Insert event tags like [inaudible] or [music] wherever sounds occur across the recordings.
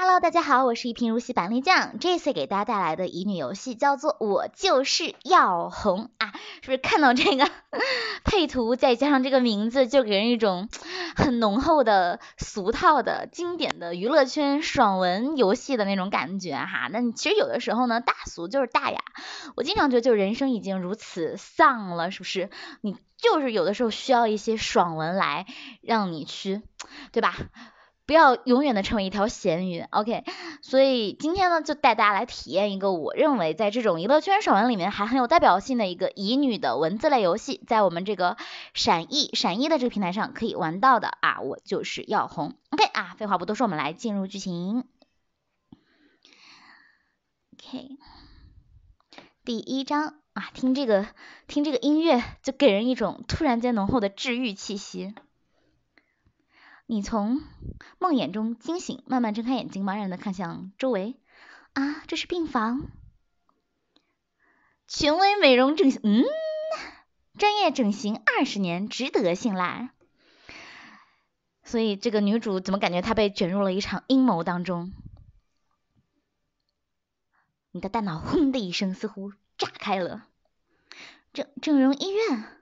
Hello，大家好，我是一贫如洗板栗酱，这次给大家带来的乙女游戏叫做《我就是要红》啊，是不是看到这个 [laughs] 配图再加上这个名字，就给人一种 [sniffs] 很浓厚的俗套的经典的娱乐圈爽文游戏的那种感觉哈？那其实有的时候呢，大俗就是大雅，我经常觉得就人生已经如此丧了，是不是？你就是有的时候需要一些爽文来让你去，对吧？不要永远的成为一条咸鱼，OK。所以今天呢，就带大家来体验一个我认为在这种娱乐圈爽文里面还很有代表性的一个乙女的文字类游戏，在我们这个闪艺闪艺的这个平台上可以玩到的啊，我就是要红，OK 啊。废话不多说，我们来进入剧情。OK，第一章啊，听这个听这个音乐就给人一种突然间浓厚的治愈气息。你从梦魇中惊醒，慢慢睁开眼睛，茫然的看向周围，啊，这是病房。权威美容整，形，嗯，专业整形二十年，值得信赖。所以这个女主怎么感觉她被卷入了一场阴谋当中？你的大脑轰的一声，似乎炸开了，整整容医院。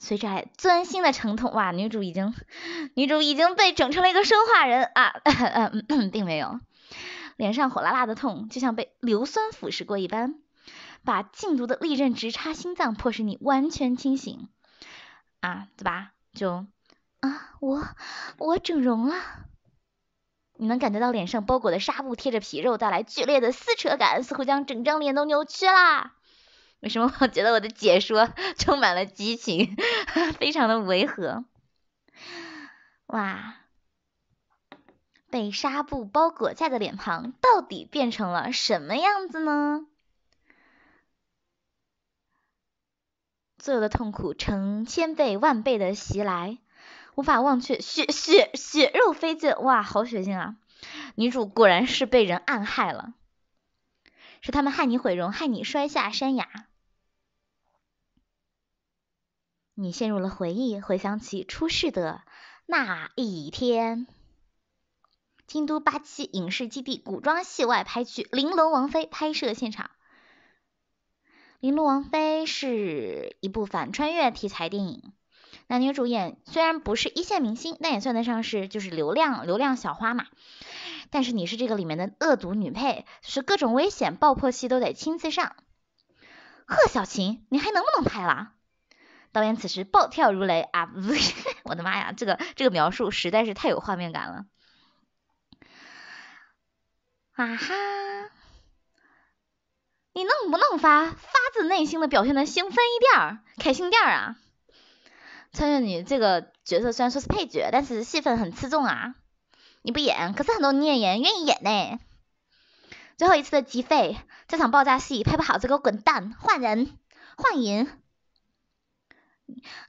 随着钻心的疼痛，哇，女主已经，女主已经被整成了一个生化人啊，并没有，脸上火辣辣的痛，就像被硫酸腐蚀过一般，把禁毒的利刃直插心脏，迫使你完全清醒，啊，对吧？就啊，我我整容了，你能感觉到脸上包裹的纱布贴着皮肉，带来剧烈的撕扯感，似乎将整张脸都扭曲啦。为什么我觉得我的解说 [laughs] 充满了激情，[laughs] 非常的违和？哇！被纱布包裹在的脸庞到底变成了什么样子呢？所有的痛苦成千倍万倍的袭来，无法忘却。血血血肉飞溅，哇，好血腥啊！女主果然是被人暗害了，是他们害你毁容，害你摔下山崖。你陷入了回忆，回想起出事的那一天。京都八七影视基地古装戏外拍剧《玲珑王妃》拍摄现场，《玲珑王妃》是一部反穿越题材电影。男女主演虽然不是一线明星，但也算得上是就是流量流量小花嘛。但是你是这个里面的恶毒女配，是各种危险爆破戏都得亲自上。贺小琴，你还能不能拍了？导演此时暴跳如雷啊！[laughs] 我的妈呀，这个这个描述实在是太有画面感了啊！哈，你能不能发发自内心的表现的兴奋一点，开心点啊？穿越女这个角色虽然说是配角，但是戏份很次重啊！你不演，可是很多女演员愿意演呢。最后一次的集费，这场爆炸戏拍不好就给我滚蛋，换人换人。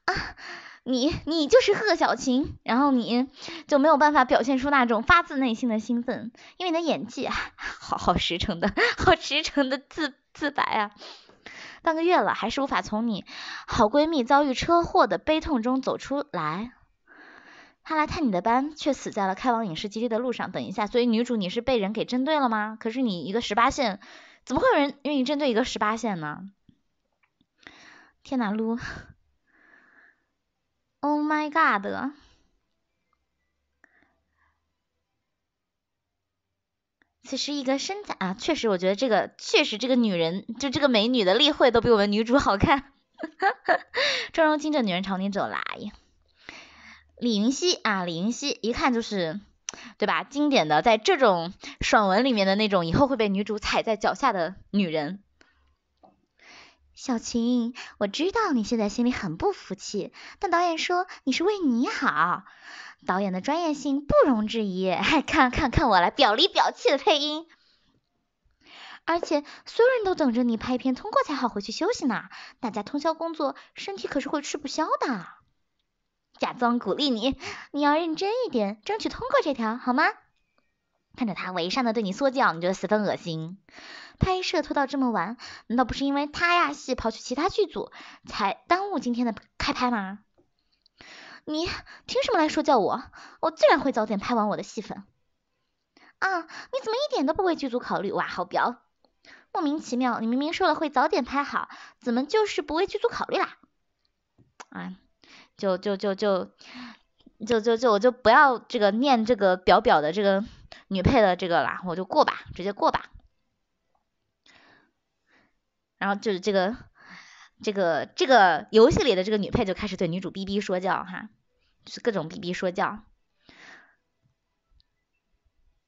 啊，你你就是贺小琴，然后你就没有办法表现出那种发自内心的兴奋，因为你的演技 [laughs] 好好实诚的，好实诚的自自白啊！半个月了，还是无法从你好闺蜜遭遇车祸的悲痛中走出来。他来探你的班，却死在了开往影视基地的路上。等一下，所以女主你是被人给针对了吗？可是你一个十八线，怎么会有人愿意针对一个十八线呢？天哪，撸！Oh my god！其实一个身材啊，确实，我觉得这个确实这个女人，就这个美女的例会都比我们女主好看。[laughs] 妆容精致女人朝你走来，李云熙啊，李云熙一看就是，对吧？经典的，在这种爽文里面的那种，以后会被女主踩在脚下的女人。小琴，我知道你现在心里很不服气，但导演说你是为你好，导演的专业性不容置疑。看看看我来表里表气的配音，而且所有人都等着你拍片通过才好回去休息呢，大家通宵工作，身体可是会吃不消的。假装鼓励你，你要认真一点，争取通过这条，好吗？看着他伪善的对你说教，你觉得十分恶心。拍摄拖到这么晚，难道不是因为他呀戏跑去其他剧组，才耽误今天的开拍吗？你凭什么来说教我？我自然会早点拍完我的戏份。啊，你怎么一点都不为剧组考虑？哇，好彪！莫名其妙，你明明说了会早点拍好，怎么就是不为剧组考虑啦？哎，就就就就就就就我就不要这个念这个表表的这个。女配的这个啦，我就过吧，直接过吧。然后就是这个、这个、这个游戏里的这个女配就开始对女主哔哔说教哈，就是各种哔哔说教，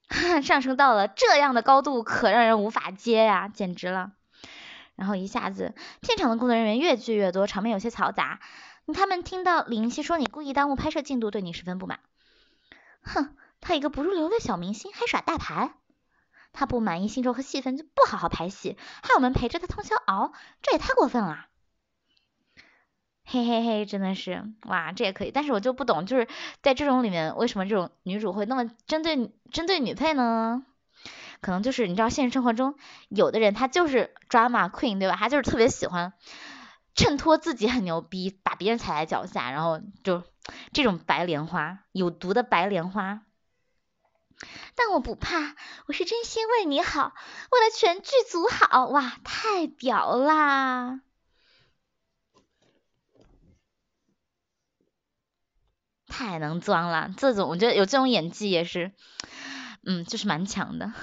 [laughs] 上升到了这样的高度，可让人无法接呀，简直了。然后一下子，片场的工作人员越聚越多，场面有些嘈杂。他们听到林夕说你故意耽误拍摄进度，对你十分不满。哼。他一个不入流的小明星还耍大牌，他不满意新酬和戏份就不好好拍戏，害我们陪着他通宵熬，这也太过分了。嘿嘿嘿，真的是哇，这也可以。但是我就不懂，就是在这种里面，为什么这种女主会那么针对针对女配呢？可能就是你知道，现实生活中有的人他就是 drama queen 对吧？他就是特别喜欢衬托自己很牛逼，把别人踩在脚下，然后就这种白莲花，有毒的白莲花。但我不怕，我是真心为你好，为了全剧组好。哇，太屌啦，太能装了！这种我觉得有这种演技也是，嗯，就是蛮强的。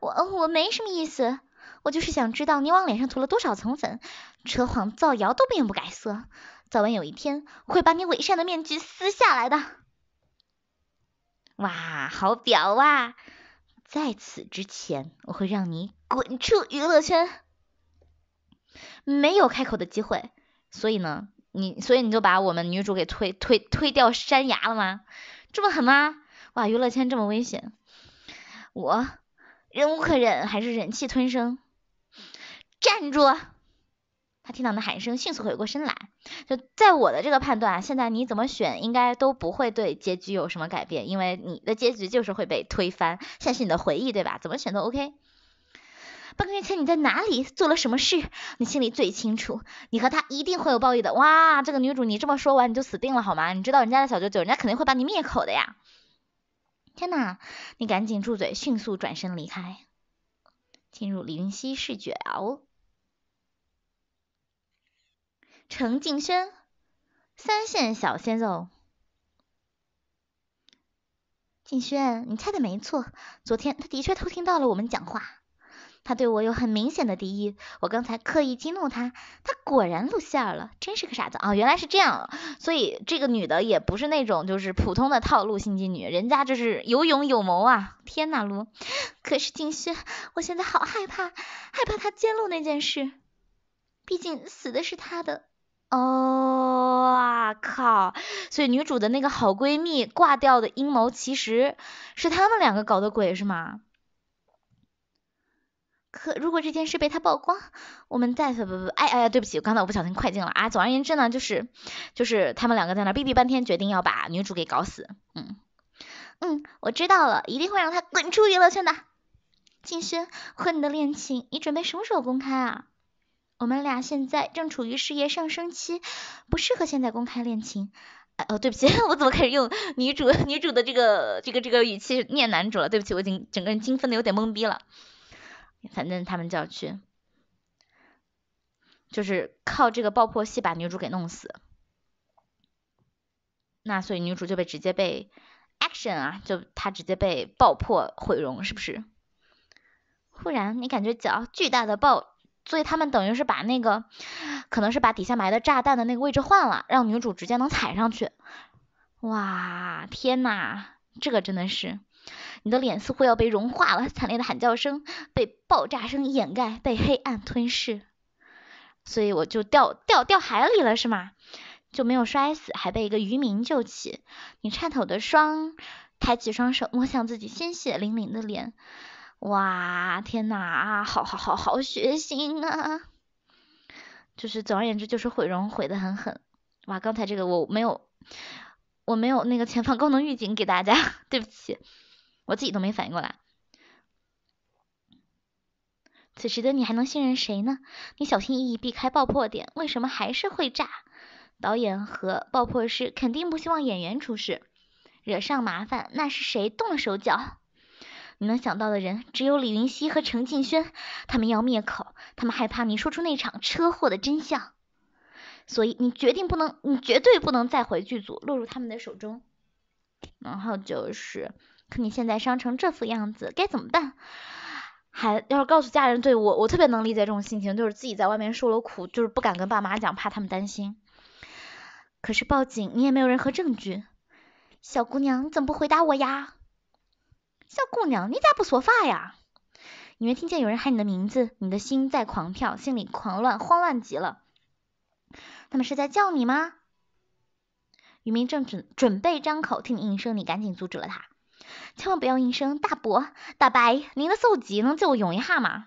我我没什么意思，我就是想知道你往脸上涂了多少层粉，扯谎造谣都面不改色，早晚有一天会把你伪善的面具撕下来的。哇，好表哇！在此之前，我会让你滚出娱乐圈，没有开口的机会。所以呢，你所以你就把我们女主给推推推掉山崖了吗？这么狠吗？哇，娱乐圈这么危险，我忍无可忍，还是忍气吞声？站住！听到那喊声，迅速回过身来。就在我的这个判断，现在你怎么选，应该都不会对结局有什么改变，因为你的结局就是会被推翻。现在是你的回忆，对吧？怎么选都 OK。半个月前你在哪里？做了什么事？你心里最清楚。你和他一定会有报应的。哇，这个女主，你这么说完你就死定了好吗？你知道人家的小舅舅，人家肯定会把你灭口的呀。天呐，你赶紧住嘴，迅速转身离开，进入李云熙视角。程静轩，三线小鲜肉。静轩，你猜的没错，昨天他的确偷听到了我们讲话。他对我有很明显的敌意，我刚才刻意激怒他，他果然露馅了，真是个傻子啊！原来是这样，所以这个女的也不是那种就是普通的套路心机女，人家这是有勇有谋啊！天呐，噜。可是静轩，我现在好害怕，害怕他揭露那件事，毕竟死的是他的。哦哇靠！所以女主的那个好闺蜜挂掉的阴谋其实是他们两个搞的鬼是吗？可如果这件事被他曝光，我们再不不不，哎哎呀，对不起，刚才我不小心快进了啊。总而言之呢，就是就是他们两个在那逼逼半天，决定要把女主给搞死。嗯嗯，我知道了，一定会让他滚出娱乐圈的。静轩和你的恋情，你准备什么时候公开啊？我们俩现在正处于事业上升期，不适合现在公开恋情。哦，对不起，[laughs] 我怎么开始用女主女主的这个这个这个语气念男主了？对不起，我已经整个人精分的有点懵逼了。反正他们就要去，就是靠这个爆破戏把女主给弄死。那所以女主就被直接被 action 啊，就她直接被爆破毁容，是不是？忽然你感觉脚巨大的爆。所以他们等于是把那个，可能是把底下埋的炸弹的那个位置换了，让女主直接能踩上去。哇，天呐，这个真的是，你的脸似乎要被融化了，惨烈的喊叫声被爆炸声掩盖，被黑暗吞噬。所以我就掉掉掉海里了是吗？就没有摔死，还被一个渔民救起。你颤抖的双，抬起双手摸向自己鲜血淋淋的脸。哇，天呐，好好好好血腥啊！就是总而言之，就是毁容毁的很狠。哇，刚才这个我没有，我没有那个前方高能预警给大家，[laughs] 对不起，我自己都没反应过来。此时的你还能信任谁呢？你小心翼翼避开爆破点，为什么还是会炸？导演和爆破师肯定不希望演员出事，惹上麻烦，那是谁动了手脚？你能想到的人只有李云熙和程静轩，他们要灭口，他们害怕你说出那场车祸的真相，所以你决定不能，你绝对不能再回剧组，落入他们的手中。然后就是，可你现在伤成这副样子，该怎么办？还要告诉家人？对我，我特别能理解这种心情，就是自己在外面受了苦，就是不敢跟爸妈讲，怕他们担心。可是报警，你也没有任何证据。小姑娘，怎么不回答我呀？小姑娘，你咋不说话呀？你没听见有人喊你的名字？你的心在狂跳，心里狂乱，慌乱极了。他们是在叫你吗？渔民正准准备张口替你应声，你赶紧阻止了他，千万不要应声。大伯，大伯，您的手机能借我用一下吗？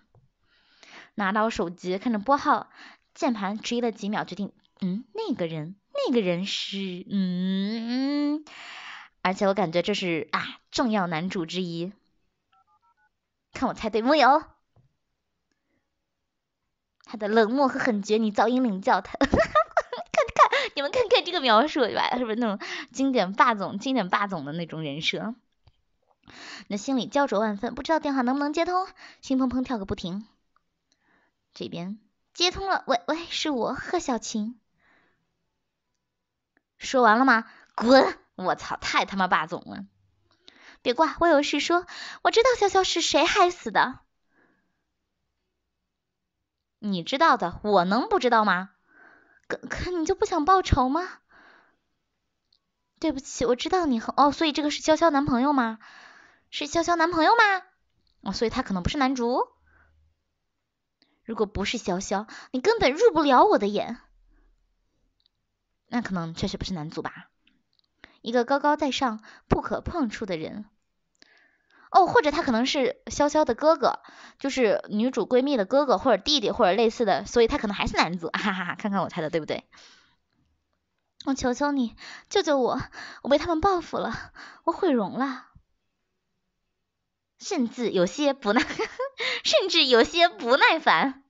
拿到手机，看着拨号键盘，迟疑了几秒，决定，嗯，那个人，那个人是，嗯。而且我感觉这是啊重要男主之一，看我猜对木有？他的冷漠和狠绝，你早音领教他。看看你们看看这个描述对吧？是不是那种经典霸总、经典霸总的那种人设？那心里焦灼万分，不知道电话能不能接通，心砰砰跳个不停。这边接通了，喂喂，是我贺小晴。说完了吗？滚！我操，太他妈霸总了！别挂，我有事说。我知道潇潇是谁害死的，你知道的，我能不知道吗？可可，你就不想报仇吗？对不起，我知道你很……哦，所以这个是潇潇男朋友吗？是潇潇男朋友吗？哦，所以他可能不是男主。如果不是潇潇，你根本入不了我的眼。那可能确实不是男主吧。一个高高在上、不可碰触的人，哦，或者他可能是潇潇的哥哥，就是女主闺蜜的哥哥或者弟弟或者类似的，所以他可能还是男主，哈哈哈！看看我猜的对不对？我求求你救救我，我被他们报复了，我毁容了，甚至有些不耐，[laughs] 甚至有些不耐烦。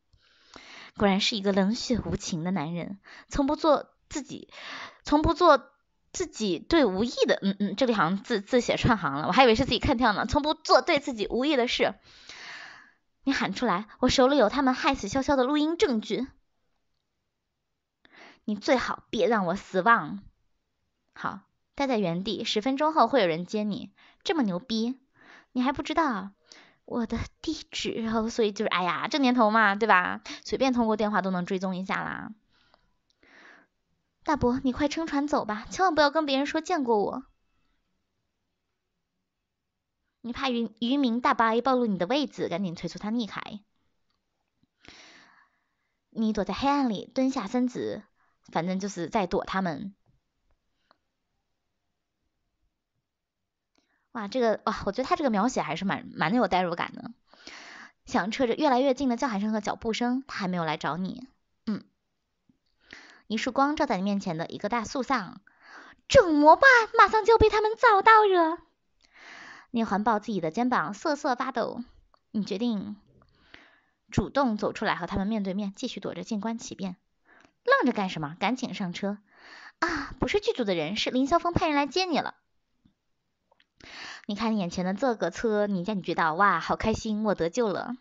果然是一个冷血无情的男人，从不做自己，从不做。自己对无意的，嗯嗯，这里好像字字写串行了，我还以为是自己看跳呢。从不做对自己无意的事，你喊出来，我手里有他们害死潇潇的录音证据，你最好别让我失望。好，待在原地，十分钟后会有人接你。这么牛逼，你还不知道我的地址？所以就是，哎呀，这年头嘛，对吧？随便通过电话都能追踪一下啦。大伯，你快撑船走吧，千万不要跟别人说见过我。你怕渔渔民大伯一暴露你的位置，赶紧催促他逆开。你躲在黑暗里，蹲下身子，反正就是在躲他们。哇，这个哇，我觉得他这个描写还是蛮蛮的有代入感的。响彻着越来越近的叫喊声和脚步声，他还没有来找你。一束光照在你面前的一个大树上，怎么办？马上就要被他们找到了。你环抱自己的肩膀，瑟瑟发抖。你决定主动走出来和他们面对面，继续躲着静观其变。愣着干什么？赶紧上车啊！不是剧组的人，是林萧峰派人来接你了。你看眼前的这个车，你叫你觉得哇，好开心！我得救了。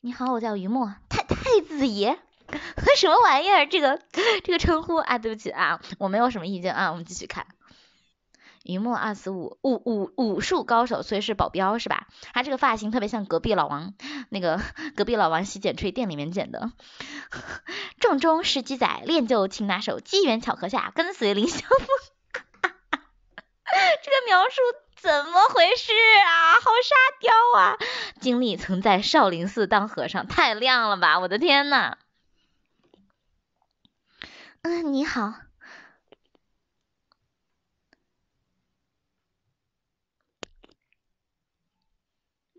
你好，我叫于墨。太。太子爷，什么玩意儿？这个这个称呼啊，对不起啊，我没有什么意见啊，我们继续看。云墨二四五武武武术高手，所以是保镖是吧？他这个发型特别像隔壁老王那个隔壁老王洗剪吹店里面剪的。重 [laughs] 中是鸡仔，练就擒拿手，机缘巧合下跟随凌霄峰。[laughs] 这个描述。怎么回事啊？好沙雕啊！经历曾在少林寺当和尚，太亮了吧？我的天呐！嗯，你好。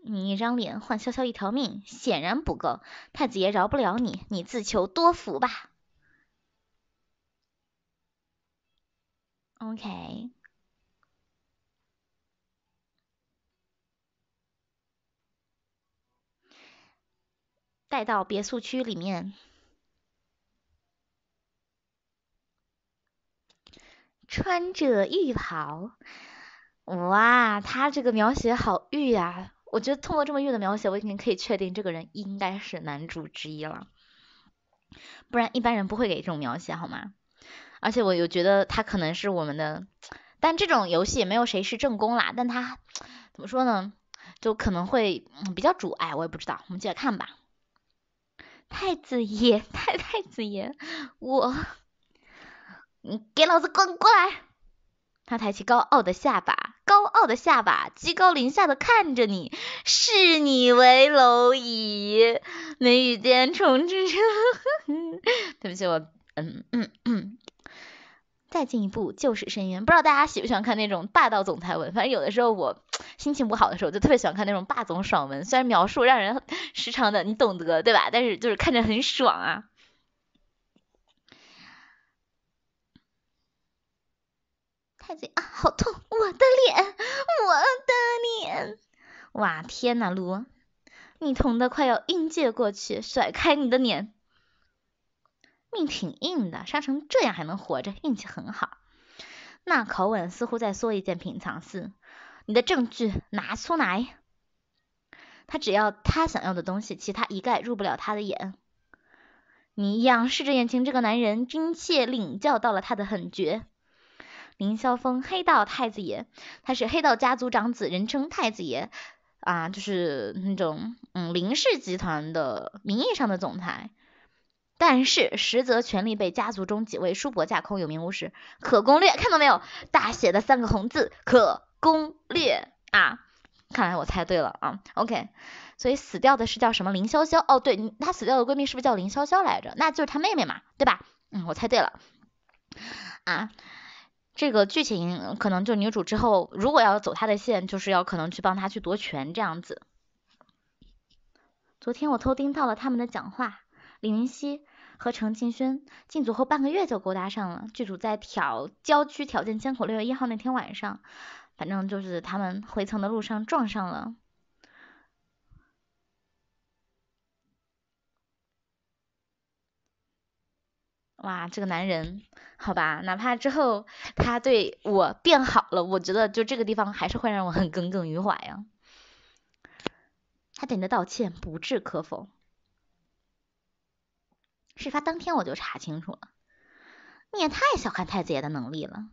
你一张脸换潇潇一条命，显然不够。太子爷饶不了你，你自求多福吧。OK。带到别墅区里面，穿着浴袍，哇，他这个描写好玉啊！我觉得通过这么玉的描写，我已经可以确定这个人应该是男主之一了，不然一般人不会给这种描写，好吗？而且我又觉得他可能是我们的，但这种游戏也没有谁是正宫啦。但他怎么说呢？就可能会比较主哎，我也不知道，我们接着看吧。太子爷，[laughs] 太太子爷，我，你给老子滚过来！他抬起高傲的下巴，高傲的下巴，居高临下的看着你，视你为蝼蚁，眉宇间充斥着…… [laughs] 对不起，我，嗯嗯嗯。再进一步就是深渊。不知道大家喜不喜欢看那种霸道总裁文，反正有的时候我 [tsk] 心情不好的时候就特别喜欢看那种霸总爽文，虽然描述让人 [laughs] 时常的你懂得对吧？但是就是看着很爽啊！太子啊，好痛！我的脸，我的脸！哇，天呐，卢，你疼的快要晕厥过去，甩开你的脸！命挺硬的，伤成这样还能活着，运气很好。那口吻似乎在说一件平常事。你的证据拿出来！他只要他想要的东西，其他一概入不了他的眼。你仰视着眼前这个男人，真切领教到了他的狠绝。林萧峰，黑道太子爷，他是黑道家族长子，人称太子爷啊，就是那种嗯林氏集团的名义上的总裁。但是实则权力被家族中几位叔伯架空，有名无实。可攻略，看到没有？大写的三个红字，可攻略啊！看来我猜对了啊，OK。所以死掉的是叫什么？林潇潇哦，对，她死掉的闺蜜是不是叫林潇潇来着？那就是她妹妹嘛，对吧？嗯，我猜对了啊。这个剧情可能就女主之后，如果要走她的线，就是要可能去帮她去夺权这样子。昨天我偷听到了他们的讲话，李云熙。和程庆轩进组后半个月就勾搭上了，剧组在挑郊区条件艰苦，六月一号那天晚上，反正就是他们回城的路上撞上了。哇，这个男人，好吧，哪怕之后他对我变好了，我觉得就这个地方还是会让我很耿耿于怀呀。他给你的道歉不置可否。事发当天我就查清楚了，你也太小看太子爷的能力了，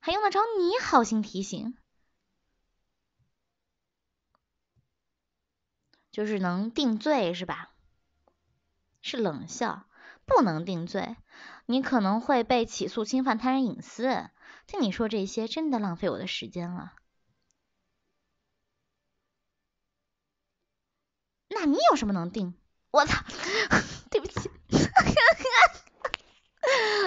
还用得着你好心提醒？就是能定罪是吧？是冷笑，不能定罪，你可能会被起诉侵犯他人隐私。听你说这些，真的浪费我的时间了。那你有什么能定？我操，[laughs] 对不起。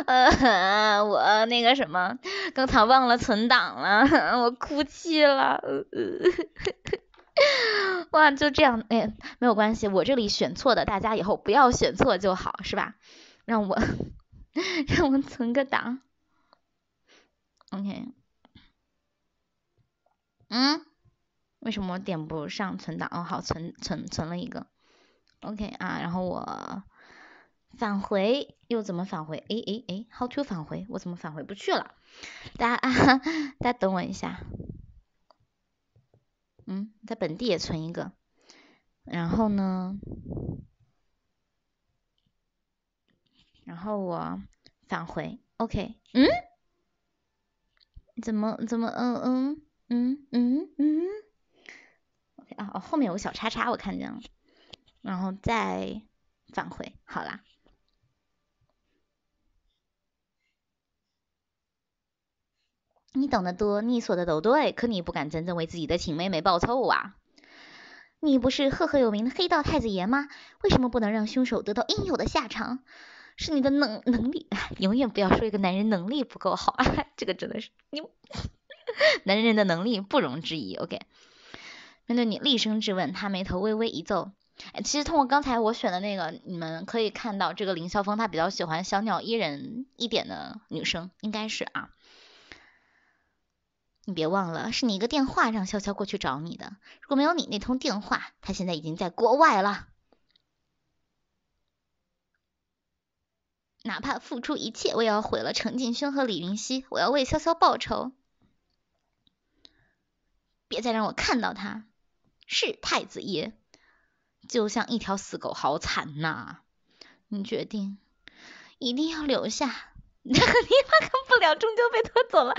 哈哈，呃，我那个什么，刚才忘了存档了，[laughs] 我哭泣了，[laughs] 哇，就这样，哎，没有关系，我这里选错的，大家以后不要选错就好，是吧？让我 [laughs] 让我存个档，OK，嗯，为什么我点不上存档？哦，好，存存存了一个，OK 啊，然后我。返回又怎么返回？哎哎哎，How to 返回？我怎么返回不去了？大家啊、[laughs] 大家等我一下。嗯，在本地也存一个，然后呢，然后我返回。OK，嗯？怎么怎么？嗯嗯嗯嗯嗯。OK，哦，后面有个小叉叉，我看见了。然后再返回，好啦。你懂得多，你所的都对，可你不敢真正为自己的亲妹妹报仇啊！你不是赫赫有名的黑道太子爷吗？为什么不能让凶手得到应有的下场？是你的能能力？永远不要说一个男人能力不够好，这个真的是你 [laughs] 男人的能力不容置疑。OK，面对你厉声质问，他眉头微微一皱。其实通过刚才我选的那个，你们可以看到，这个林萧峰他比较喜欢小鸟依人一点的女生，应该是啊。你别忘了，是你一个电话让潇潇过去找你的。如果没有你那通电话，他现在已经在国外了。哪怕付出一切，我也要毁了陈敬轩和李云熙，我要为潇潇报仇。别再让我看到他，是太子爷，就像一条死狗，好惨呐！你决定，一定要留下。你 [laughs] 拉不了，终究被拖走了。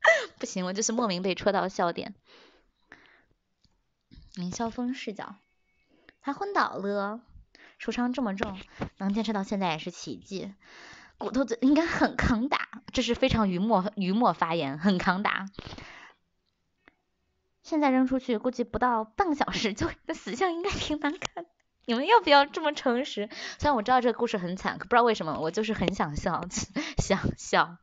[laughs] 不行，我就是莫名被戳到笑点。林晓峰视角，他昏倒了，受伤这么重，能坚持到现在也是奇迹。骨头子应该很扛打，这是非常愚墨愚墨发言，很扛打。现在扔出去，估计不到半个小时就 [laughs] 死相应该挺难看。你们要不要这么诚实？虽然我知道这个故事很惨，可不知道为什么，我就是很想笑，[laughs] 想笑。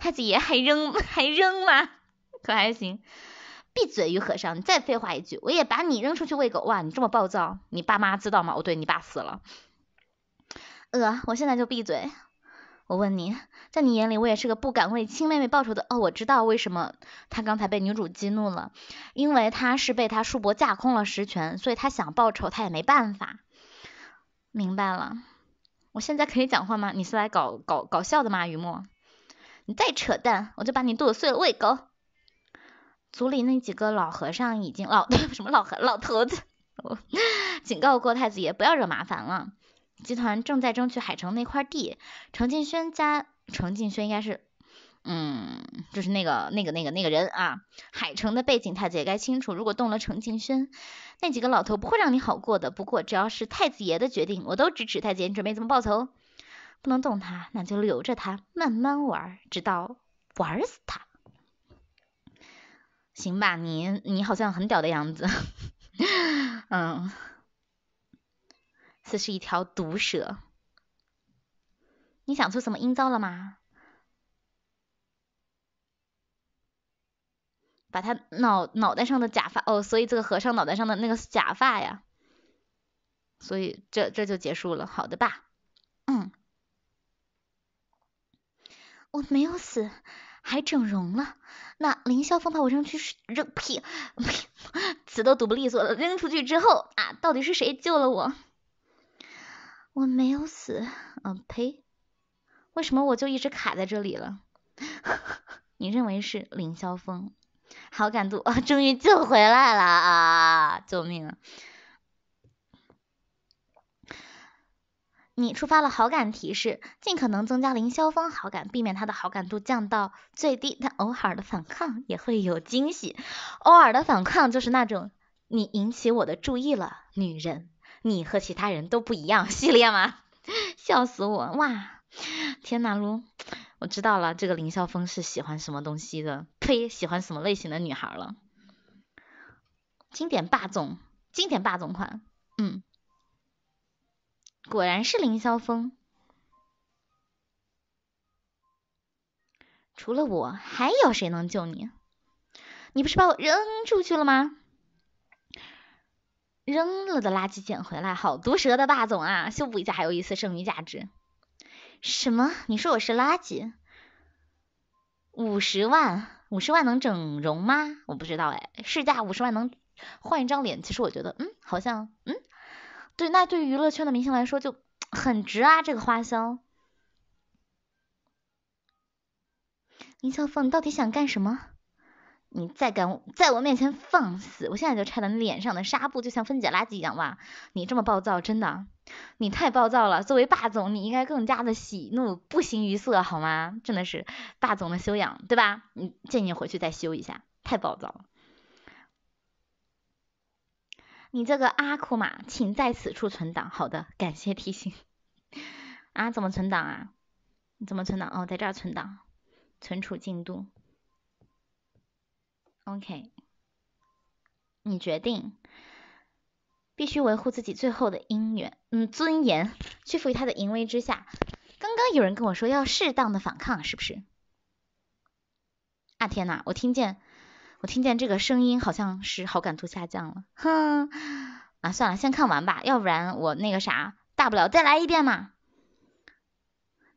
太子爷还扔 [laughs] 还扔吗？[laughs] 可还行。闭嘴，于和尚！你再废话一句，我也把你扔出去喂狗哇，你这么暴躁，你爸妈知道吗？哦，对你爸死了。呃，我现在就闭嘴。我问你，在你眼里，我也是个不敢为亲妹妹报仇的。哦，我知道为什么他刚才被女主激怒了，因为他是被他叔伯架空了实权，所以他想报仇，他也没办法。明白了。我现在可以讲话吗？你是来搞搞搞笑的吗？雨墨。你再扯淡，我就把你剁碎了喂狗。组里那几个老和尚已经老 [laughs] 什么老和老头子，警告过太子爷不要惹麻烦了。集团正在争取海城那块地，程静轩家程静轩应该是嗯，就是那个那个那个那个人啊。海城的背景太子爷该清楚，如果动了程静轩那几个老头不会让你好过的。不过只要是太子爷的决定，我都支持太子爷。你准备怎么报仇？不能动他，那就留着他，慢慢玩，直到玩死他。行吧，你你好像很屌的样子。[laughs] 嗯，这是一条毒蛇。你想出什么阴招了吗？把他脑脑袋上的假发哦，所以这个和尚脑袋上的那个假发呀，所以这这就结束了。好的吧，嗯。我没有死，还整容了。那凌霄峰把我扔去扔屁，呸，[laughs] 都堵不利索了。扔出去之后啊，到底是谁救了我？我没有死，嗯，呸，为什么我就一直卡在这里了？[laughs] 你认为是凌霄峰？好感度啊，终于救回来了啊！救命！啊！你触发了好感提示，尽可能增加凌霄峰好感，避免他的好感度降到最低。但偶尔的反抗也会有惊喜，偶尔的反抗就是那种你引起我的注意了，女人，你和其他人都不一样系列吗？[laughs] 笑死我！哇，天哪，撸，我知道了，这个凌霄峰是喜欢什么东西的？呸，喜欢什么类型的女孩了？经典霸总，经典霸总款，嗯。果然是凌霄峰，除了我还有谁能救你？你不是把我扔出去了吗？扔了的垃圾捡回来，好毒舌的霸总啊！修补一下，还有一次剩余价值。什么？你说我是垃圾？五十万，五十万能整容吗？我不知道哎。试驾五十万能换一张脸，其实我觉得，嗯，好像，嗯。对，那对于娱乐圈的明星来说就很值啊，这个花销。林小凤，你到底想干什么？你再敢在我面前放肆，我现在就拆了你脸上的纱布，就像分解垃圾一样哇！你这么暴躁，真的，你太暴躁了。作为霸总，你应该更加的喜怒不形于色，好吗？真的是霸总的修养，对吧？你建议回去再修一下，太暴躁了。你这个阿库玛，请在此处存档。好的，感谢提醒。啊，怎么存档啊？怎么存档？哦，在这儿存档，存储进度。OK，你决定，必须维护自己最后的姻缘，嗯，尊严，屈服于他的淫威之下。刚刚有人跟我说要适当的反抗，是不是？啊，天呐，我听见。我听见这个声音，好像是好感度下降了。哼，啊，算了，先看完吧，要不然我那个啥，大不了再来一遍嘛。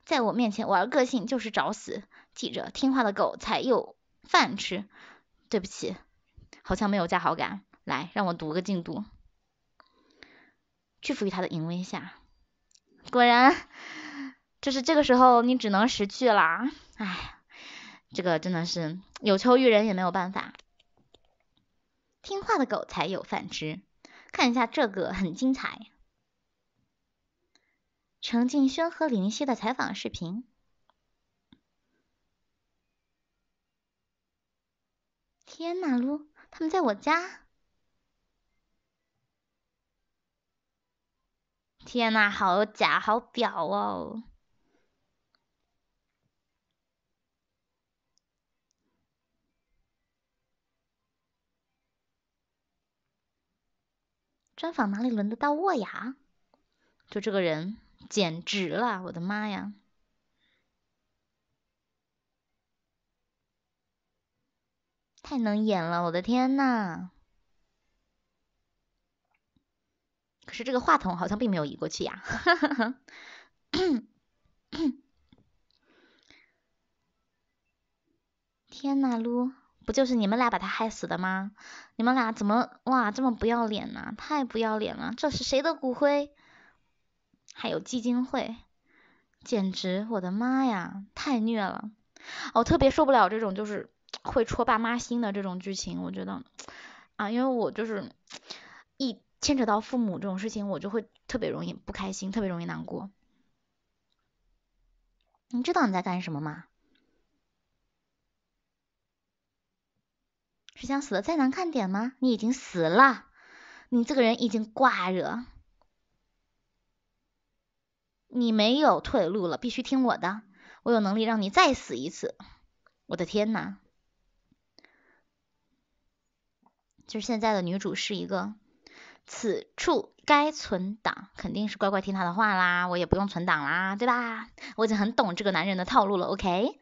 在我面前玩个性就是找死，记着，听话的狗才有饭吃。对不起，好像没有加好感。来，让我读个进度。屈服于他的淫威下，果然，就是这个时候你只能识趣啦。哎。这个真的是有求于人也没有办法，听话的狗才有饭吃。看一下这个很精彩，程靖轩和林夕的采访视频。天呐，噜，他们在我家！天呐，好假，好表哦！专访哪里轮得到沃雅？就这个人简直了，我的妈呀，太能演了，我的天呐！可是这个话筒好像并没有移过去呀，[coughs] 天哪，撸。不就是你们俩把他害死的吗？你们俩怎么哇这么不要脸呢？太不要脸了！这是谁的骨灰？还有基金会，简直我的妈呀，太虐了！我特别受不了这种就是会戳爸妈心的这种剧情，我觉得啊，因为我就是一牵扯到父母这种事情，我就会特别容易不开心，特别容易难过。你知道你在干什么吗？你想死的再难看点吗？你已经死了，你这个人已经挂着，你没有退路了，必须听我的，我有能力让你再死一次。我的天呐！就是现在的女主是一个，此处该存档，肯定是乖乖听他的话啦，我也不用存档啦，对吧？我已经很懂这个男人的套路了，OK？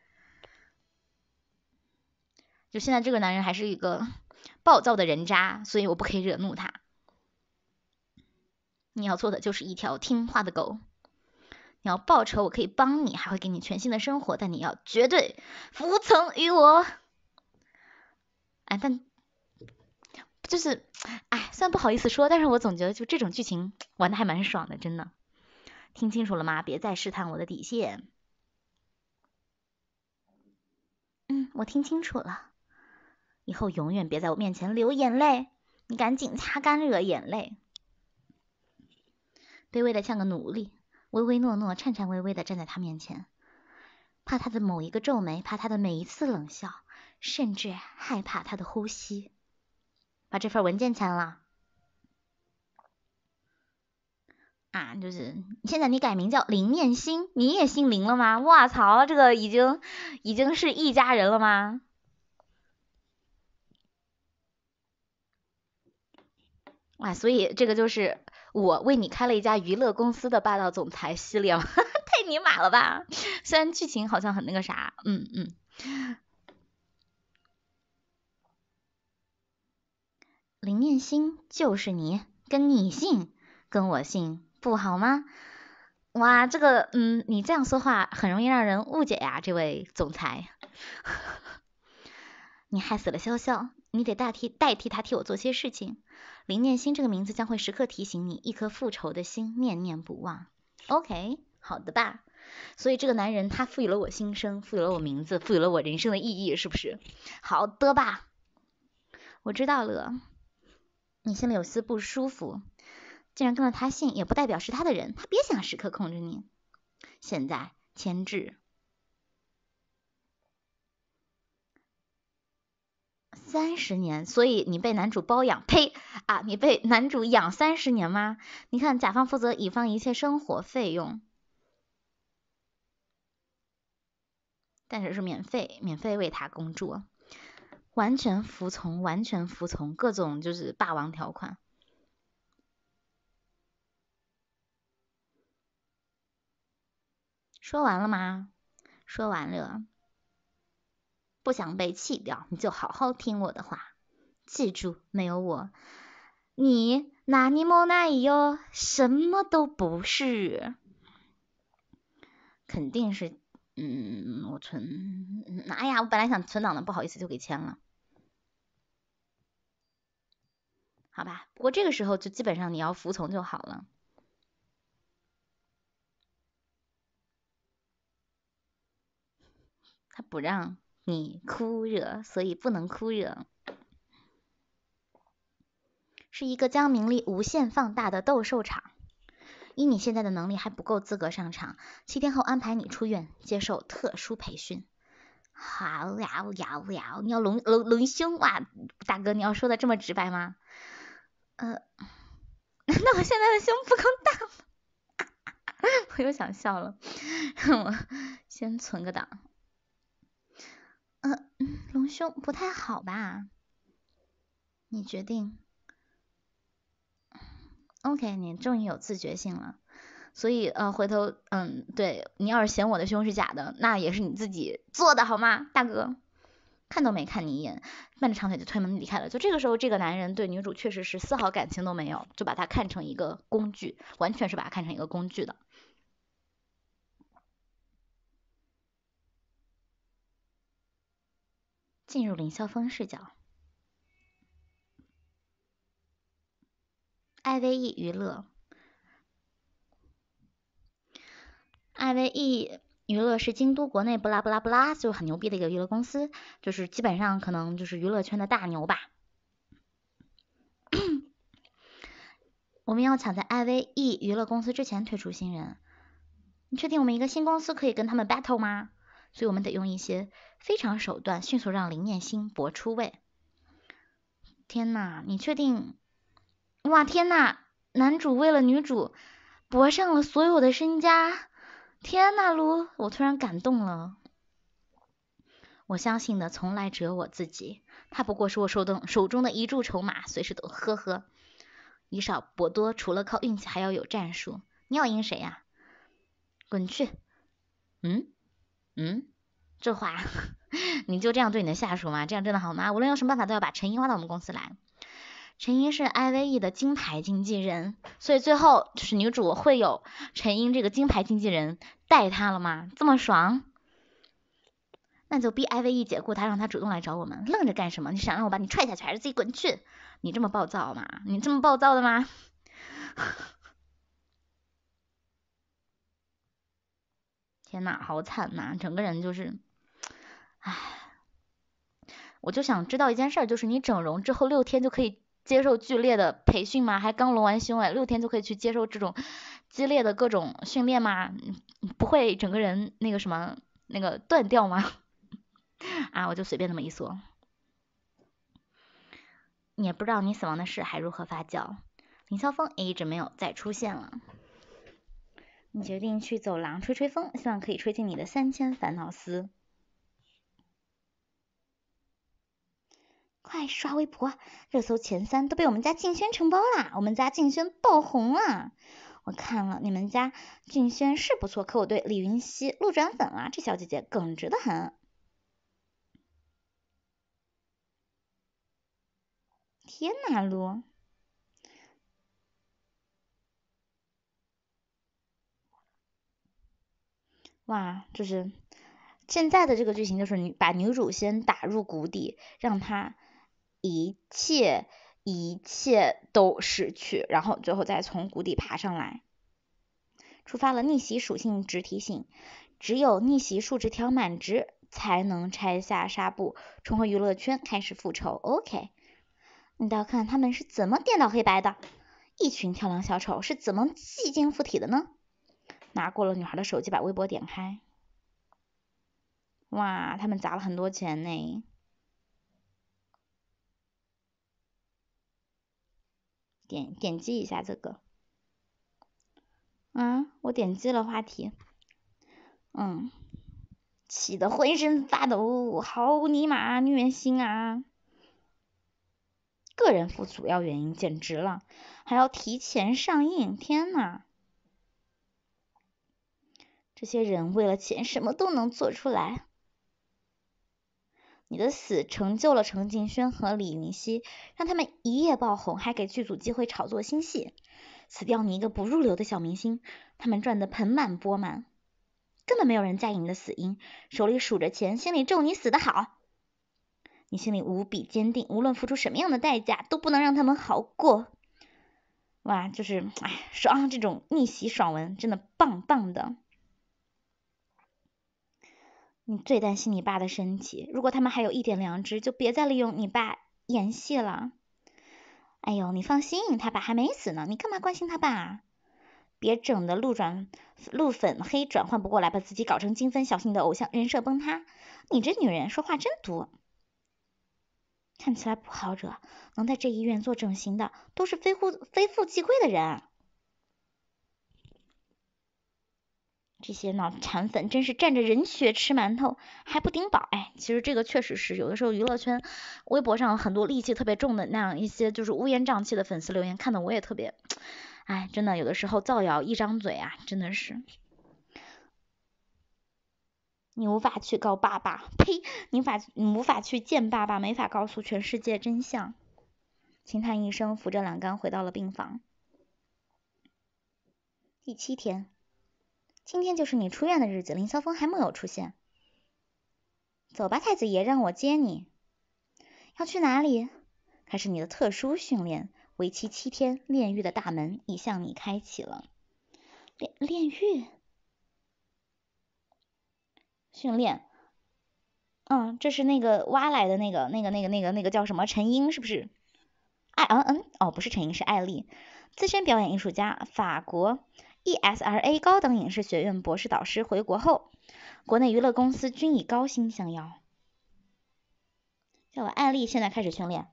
就现在，这个男人还是一个暴躁的人渣，所以我不可以惹怒他。你要做的就是一条听话的狗。你要报仇，我可以帮你，还会给你全新的生活，但你要绝对服从于我。哎，但就是，哎，虽然不好意思说，但是我总觉得就这种剧情玩的还蛮爽的，真的。听清楚了吗？别再试探我的底线。嗯，我听清楚了。以后永远别在我面前流眼泪，你赶紧擦干惹眼泪，卑微的像个奴隶，唯唯诺诺、颤颤巍巍的站在他面前，怕他的某一个皱眉，怕他的每一次冷笑，甚至害怕他的呼吸。把这份文件签了啊！就是现在，你改名叫林念心，你也姓林了吗？我操，这个已经已经是一家人了吗？哇，所以这个就是我为你开了一家娱乐公司的霸道总裁系列吗？[laughs] 太尼玛了吧！虽然剧情好像很那个啥，嗯嗯。林念心就是你，跟你姓，跟我姓不好吗？哇，这个，嗯，你这样说话很容易让人误解呀，这位总裁。[laughs] 你害死了潇潇。你得代替代替他替我做些事情。林念心这个名字将会时刻提醒你，一颗复仇的心念念不忘。OK，好的吧？所以这个男人他赋予了我新生，赋予了我名字，赋予了我人生的意义，是不是？好的吧？我知道了。你心里有丝不舒服，既然跟了他姓，也不代表是他的人，他别想时刻控制你。现在，牵制。三十年，所以你被男主包养？呸！啊，你被男主养三十年吗？你看，甲方负责乙方一切生活费用，但是是免费，免费为他工作，完全服从，完全服从各种就是霸王条款。说完了吗？说完了。不想被气掉，你就好好听我的话，记住，没有我，你拿尼莫奈哟，什么都不是。肯定是，嗯，我存，哎呀，我本来想存档的，不好意思，就给签了。好吧，不过这个时候就基本上你要服从就好了。他不让。你哭惹，所以不能哭惹。是一个将名利无限放大的斗兽场。以你现在的能力还不够资格上场，七天后安排你出院，接受特殊培训。好呀呀呀！你要隆隆隆胸？哇，大哥，你要说的这么直白吗？呃，[laughs] 那我现在的胸不够大，[laughs] 我又想笑了。[laughs] 我先存个档。嗯，隆胸不太好吧？你决定。OK，你终于有自觉性了。所以呃，回头嗯，对你要是嫌我的胸是假的，那也是你自己做的好吗，大哥？看都没看你一眼，迈着长腿就推门离开了。就这个时候，这个男人对女主确实是丝毫感情都没有，就把他看成一个工具，完全是把他看成一个工具的。进入林霄峰视角。IVE 娱乐，IVE 娱乐是京都国内不拉不拉不拉就很牛逼的一个娱乐公司，就是基本上可能就是娱乐圈的大牛吧。我们要抢在 IVE 娱乐公司之前推出新人，你确定我们一个新公司可以跟他们 battle 吗？所以我们得用一些非常手段，迅速让林念心搏出位。天呐，你确定？哇，天呐！男主为了女主搏上了所有的身家。天呐，卢，我突然感动了。我相信的从来只有我自己，他不过是我手中手中的一注筹码，随时都……呵呵。以少博多，除了靠运气，还要有战术。你要赢谁呀？滚去。嗯？嗯，这话 [laughs] 你就这样对你的下属吗？这样真的好吗？无论用什么办法都要把陈英挖到我们公司来。陈英是 IVE 的金牌经纪人，所以最后就是女主会有陈英这个金牌经纪人带她了吗？这么爽？那就逼 IVE 解雇他，让他主动来找我们。愣着干什么？你想让我把你踹下去，还是自己滚去？你这么暴躁吗？你这么暴躁的吗？[laughs] 天呐，好惨呐！整个人就是，哎，我就想知道一件事，就是你整容之后六天就可以接受剧烈的培训吗？还刚隆完胸哎，六天就可以去接受这种激烈的各种训练吗？不会整个人那个什么那个断掉吗？[laughs] 啊，我就随便那么一说，也不知道你死亡的事还如何发酵。林霄峰也一直没有再出现了。你决定去走廊吹吹风，希望可以吹进你的三千烦恼丝。快刷微博，热搜前三都被我们家静轩承包啦！我们家静轩爆红啦！我看了，你们家静轩是不错，可我对李云熙路转粉啦，这小姐姐耿直的很。天呐，路！哇，就是现在的这个剧情，就是把女主先打入谷底，让她一切一切都失去，然后最后再从谷底爬上来，触发了逆袭属性值提醒，只有逆袭数值条满值才能拆下纱布，重回娱乐圈开始复仇。OK，你倒看看他们是怎么颠倒黑白的，一群跳梁小丑是怎么戏精附体的呢？拿过了女孩的手机，把微博点开。哇，他们砸了很多钱呢。点点击一下这个。啊，我点击了话题。嗯，气得浑身发抖，好尼玛虐心啊！个人付主要原因简直了，还要提前上映，天呐！这些人为了钱什么都能做出来。你的死成就了程敬轩和李云熙，让他们一夜爆红，还给剧组机会炒作新戏。死掉你一个不入流的小明星，他们赚得盆满钵满。根本没有人在意你的死因，手里数着钱，心里咒你死得好。你心里无比坚定，无论付出什么样的代价，都不能让他们好过。哇，就是哎，爽这种逆袭爽文真的棒棒的。你最担心你爸的身体，如果他们还有一点良知，就别再利用你爸演戏了。哎呦，你放心，他爸还没死呢，你干嘛关心他爸？啊？别整的路转路粉黑转换不过来，把自己搞成精分小心你的偶像人设崩塌。你这女人说话真毒，看起来不好惹。能在这医院做整形的，都是非富非富即贵的人。这些脑残粉真是蘸着人血吃馒头还不顶饱哎！其实这个确实是有的时候，娱乐圈微博上很多戾气特别重的那样一些就是乌烟瘴气的粉丝留言，看的我也特别，哎，真的有的时候造谣一张嘴啊，真的是。你无法去告爸爸，呸！你法你无法去见爸爸，没法告诉全世界真相。轻叹一声，扶着栏杆回到了病房。第七天。今天就是你出院的日子，林霄峰还没有出现。走吧，太子爷让我接你。要去哪里？开始你的特殊训练，为期七天。炼狱的大门已向你开启了。炼炼狱训练，嗯，这是那个挖来的那个那个那个那个那个叫什么陈英是不是？艾嗯嗯，哦，不是陈英，是艾丽，资深表演艺术家，法国。ESRA 高等影视学院博士导师回国后，国内娱乐公司均以高薪相邀。叫我爱丽，现在开始训练。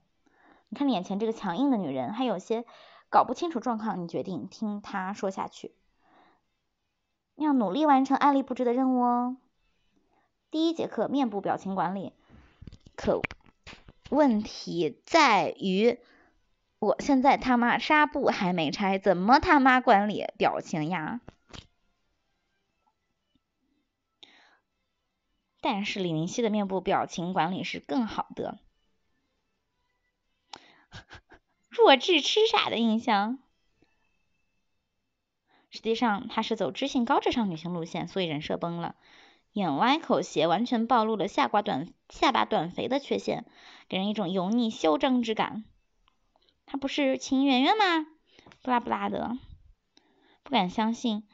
你看眼前这个强硬的女人，还有些搞不清楚状况，你决定听她说下去。要努力完成爱丽布置的任务哦。第一节课，面部表情管理。可问题在于。我现在他妈纱布还没拆，怎么他妈管理表情呀？但是李林熙的面部表情管理是更好的，弱智痴傻的印象。实际上，他是走知性高智商女性路线，所以人设崩了。眼歪口斜，完全暴露了下巴短、下巴短肥的缺陷，给人一种油腻嚣张之感。他不是秦媛媛吗？不拉不拉的，不敢相信，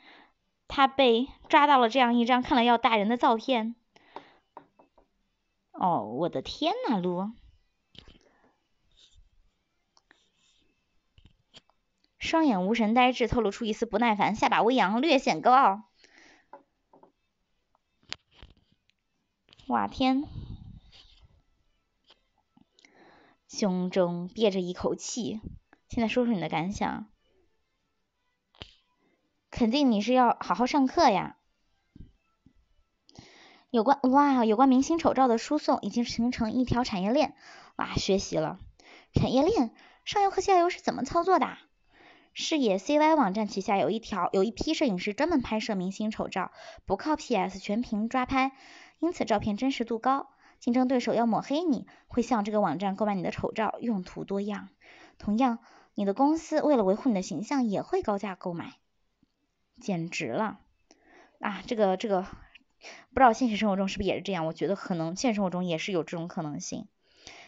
他被抓到了这样一张看了要打人的照片。哦，我的天呐，鹿，双眼无神呆滞，透露出一丝不耐烦，下巴微扬，略显高傲。哇天！胸中憋着一口气，现在说说你的感想。肯定你是要好好上课呀。有关哇，有关明星丑照的输送已经形成一条产业链，哇，学习了。产业链上游和下游是怎么操作的？视野 CY 网站旗下有一条，有一批摄影师专门拍摄明星丑照，不靠 PS，全屏抓拍，因此照片真实度高。竞争对手要抹黑你，会向这个网站购买你的丑照，用途多样。同样，你的公司为了维护你的形象，也会高价购买。简直了啊！这个这个，不知道现实生活中是不是也是这样？我觉得可能现实生活中也是有这种可能性。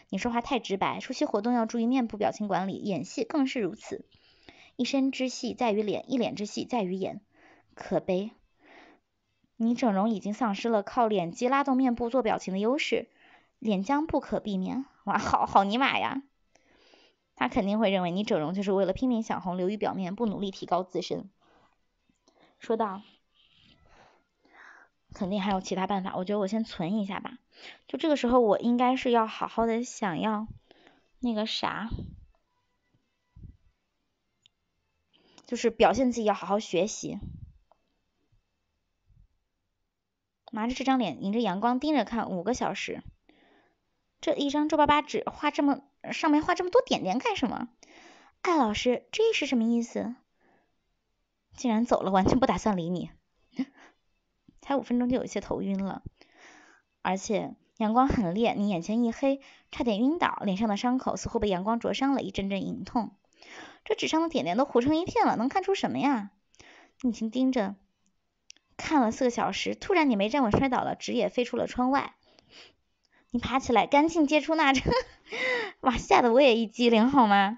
你说话太直白，出席活动要注意面部表情管理，演戏更是如此。一身之戏在于脸，一脸之戏在于眼。可悲。你整容已经丧失了靠脸肌拉动面部做表情的优势，脸僵不可避免。哇，好好尼玛呀！他肯定会认为你整容就是为了拼命想红，流于表面，不努力提高自身。说到，肯定还有其他办法。我觉得我先存一下吧。就这个时候，我应该是要好好的想要那个啥，就是表现自己要好好学习。拿着这张脸，迎着阳光盯着看五个小时，这一张皱巴巴纸画这么上面画这么多点点干什么？艾老师这是什么意思？竟然走了，完全不打算理你。[laughs] 才五分钟就有些头晕了，而且阳光很烈，你眼前一黑，差点晕倒。脸上的伤口似乎被阳光灼伤了，一阵阵隐痛。这纸上的点点都糊成一片了，能看出什么呀？你先盯着。看了四个小时，突然你没站稳摔倒了，纸也飞出了窗外。你爬起来，赶紧接出那张，[laughs] 哇，吓得我也一激灵，好吗？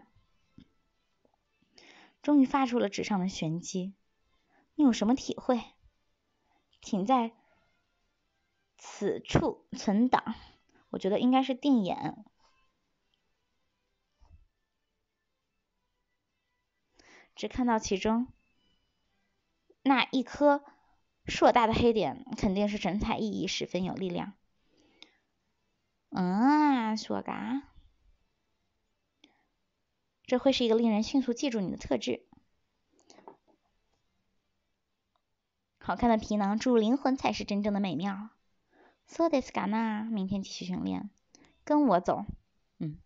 终于发出了纸上的玄机。你有什么体会？请在此处存档。我觉得应该是定眼，只看到其中那一颗。硕大的黑点肯定是神采奕奕，十分有力量。嗯，说嘎，这会是一个令人迅速记住你的特质。好看的皮囊，注入灵魂才是真正的美妙。So this g a n a 明天继续训练，跟我走。嗯，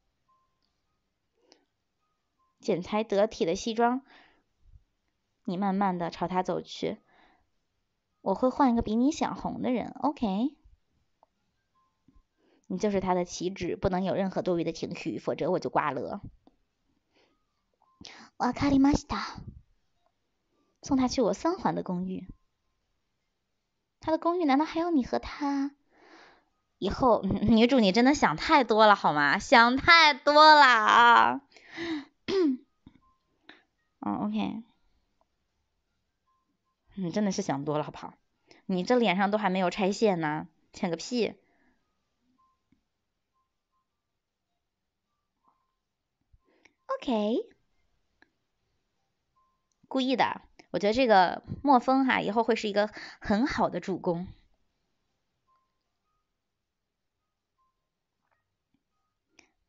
剪裁得体的西装，你慢慢的朝他走去。我会换一个比你想红的人，OK。你就是他的旗帜，不能有任何多余的情绪，否则我就挂了。わかりました。送他去我三环的公寓。他的公寓难道还要你和他？以后女主，你真的想太多了好吗？想太多了啊！[coughs] 嗯，OK。你真的是想多了，好不好？你这脸上都还没有拆线呢，欠个屁。OK，故意的。我觉得这个莫风哈以后会是一个很好的助攻。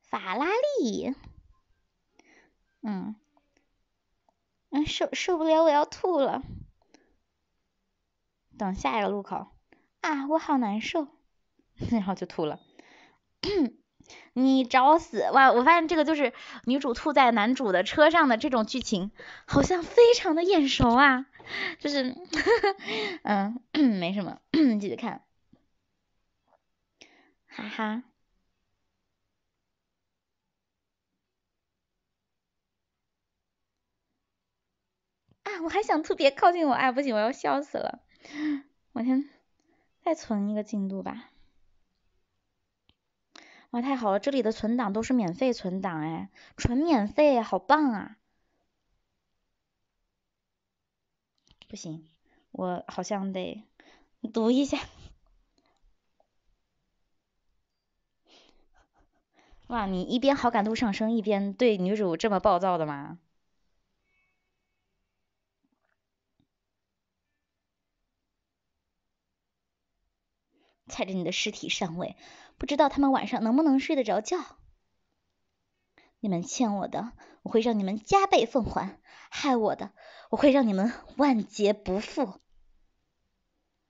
法拉利，嗯，嗯，受受不了，我要吐了。等下一个路口啊，我好难受，[laughs] 然后就吐了。[clears throat] 你找死！哇，我发现这个就是女主吐在男主的车上的这种剧情，好像非常的眼熟啊。就是，[laughs] 嗯，[clears throat] 没什么，[clears throat] 继续看，哈哈。啊，我还想吐，别靠近我！哎，不行，我要笑死了。我先再存一个进度吧。哇，太好了，这里的存档都是免费存档哎，纯免费，好棒啊！不行，我好像得读一下。哇，你一边好感度上升，一边对女主这么暴躁的吗？踩着你的尸体上位，不知道他们晚上能不能睡得着觉。你们欠我的，我会让你们加倍奉还；害我的，我会让你们万劫不复。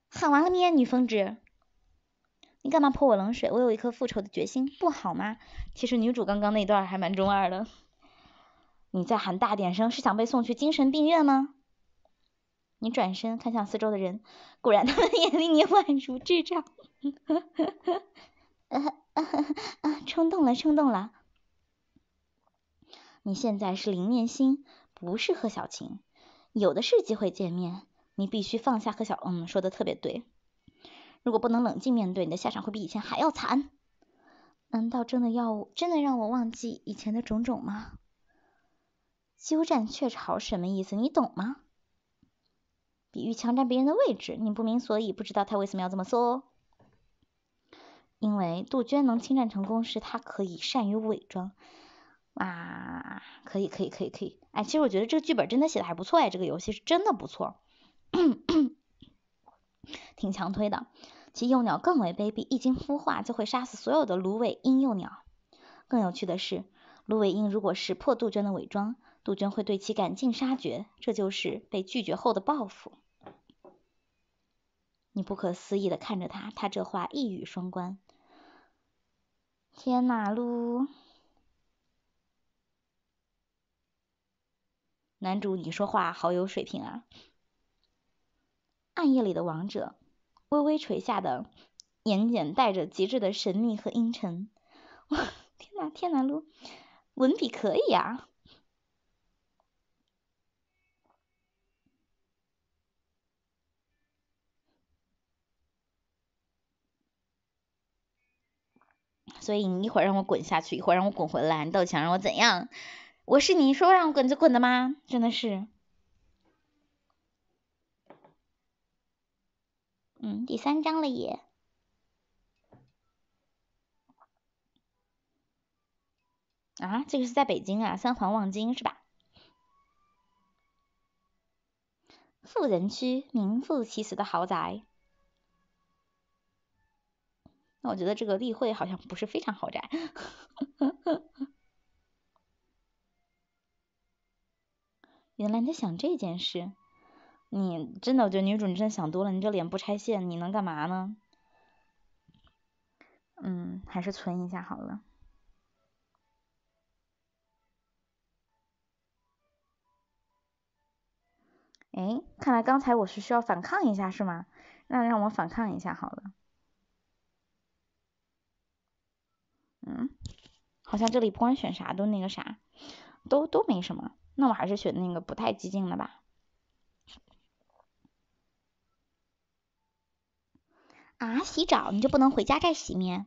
喊完了咩，女疯子，你干嘛泼我冷水？我有一颗复仇的决心，不好吗？其实女主刚刚那段还蛮中二的。你再喊大点声，是想被送去精神病院吗？你转身看向四周的人，果然他们 [laughs] 眼里你宛如智障。呵呵呵啊哈哈啊！冲动了，冲动了！你现在是林念心，不是贺小晴，有的是机会见面。你必须放下贺小嗯，说的特别对。如果不能冷静面对，你的下场会比以前还要惨。难道真的要真的让我忘记以前的种种吗？鸠占鹊巢什么意思？你懂吗？比喻强占别人的位置。你不明所以，不知道他为什么要这么做哦。因为杜鹃能侵占成功，是它可以善于伪装。哇，可以可以可以可以！哎，其实我觉得这个剧本真的写的还不错哎，这个游戏是真的不错，[coughs] 挺强推的。其幼鸟更为卑鄙，一经孵化就会杀死所有的芦苇鹰幼鸟。更有趣的是，芦苇鹰如果识破杜鹃的伪装，杜鹃会对其赶尽杀绝，这就是被拒绝后的报复。你不可思议的看着他，他这话一语双关。天哪噜！男主，你说话好有水平啊！暗夜里的王者，微微垂下的眼睑带着极致的神秘和阴沉。哇，天哪天哪噜，文笔可以啊！所以你一会儿让我滚下去，一会儿让我滚回来，你到底想让我怎样？我是你说让我滚就滚的吗？真的是。嗯，第三章了也。啊，这个是在北京啊，三环望京是吧？富人区，名副其实的豪宅。那我觉得这个例会好像不是非常豪宅。原来你在想这件事？你真的，我觉得女主你真的想多了。你这脸不拆线，你能干嘛呢？嗯，还是存一下好了。哎，看来刚才我是需要反抗一下是吗？那让我反抗一下好了。嗯，好像这里不管选啥都那个啥，都都没什么。那我还是选那个不太激进的吧。啊，洗澡你就不能回家再洗面？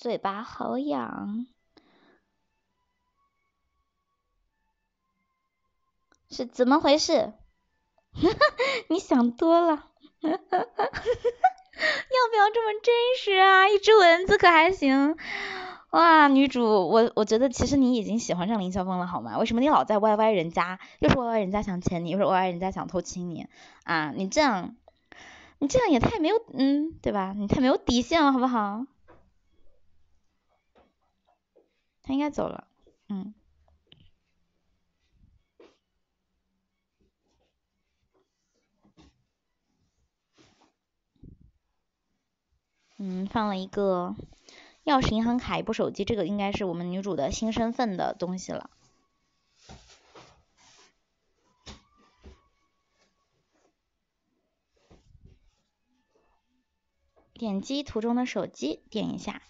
嘴巴好痒，是怎么回事？[laughs] 你想多了，[laughs] 要不要这么真实啊？一只蚊子可还行？哇，女主，我我觉得其实你已经喜欢上凌霄峰了，好吗？为什么你老在歪歪人家？又是歪歪人家想牵你，又是歪歪人家想偷亲你啊？你这样，你这样也太没有，嗯，对吧？你太没有底线了，好不好？应该走了，嗯。嗯，放了一个钥匙、银行卡、一部手机，这个应该是我们女主的新身份的东西了。点击图中的手机，点一下。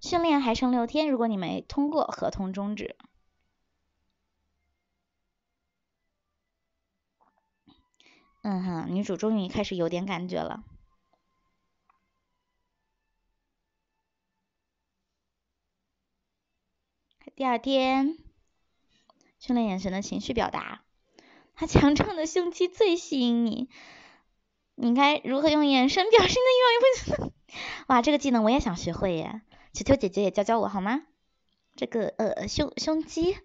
训练还剩六天，如果你没通过，合同终止。嗯哼，女主终于开始有点感觉了。第二天，训练眼神的情绪表达。他强壮的胸肌最吸引你，你该如何用眼神表示你的欲望？[laughs] 哇，这个技能我也想学会耶。球球姐姐也教教我好吗？这个呃胸胸肌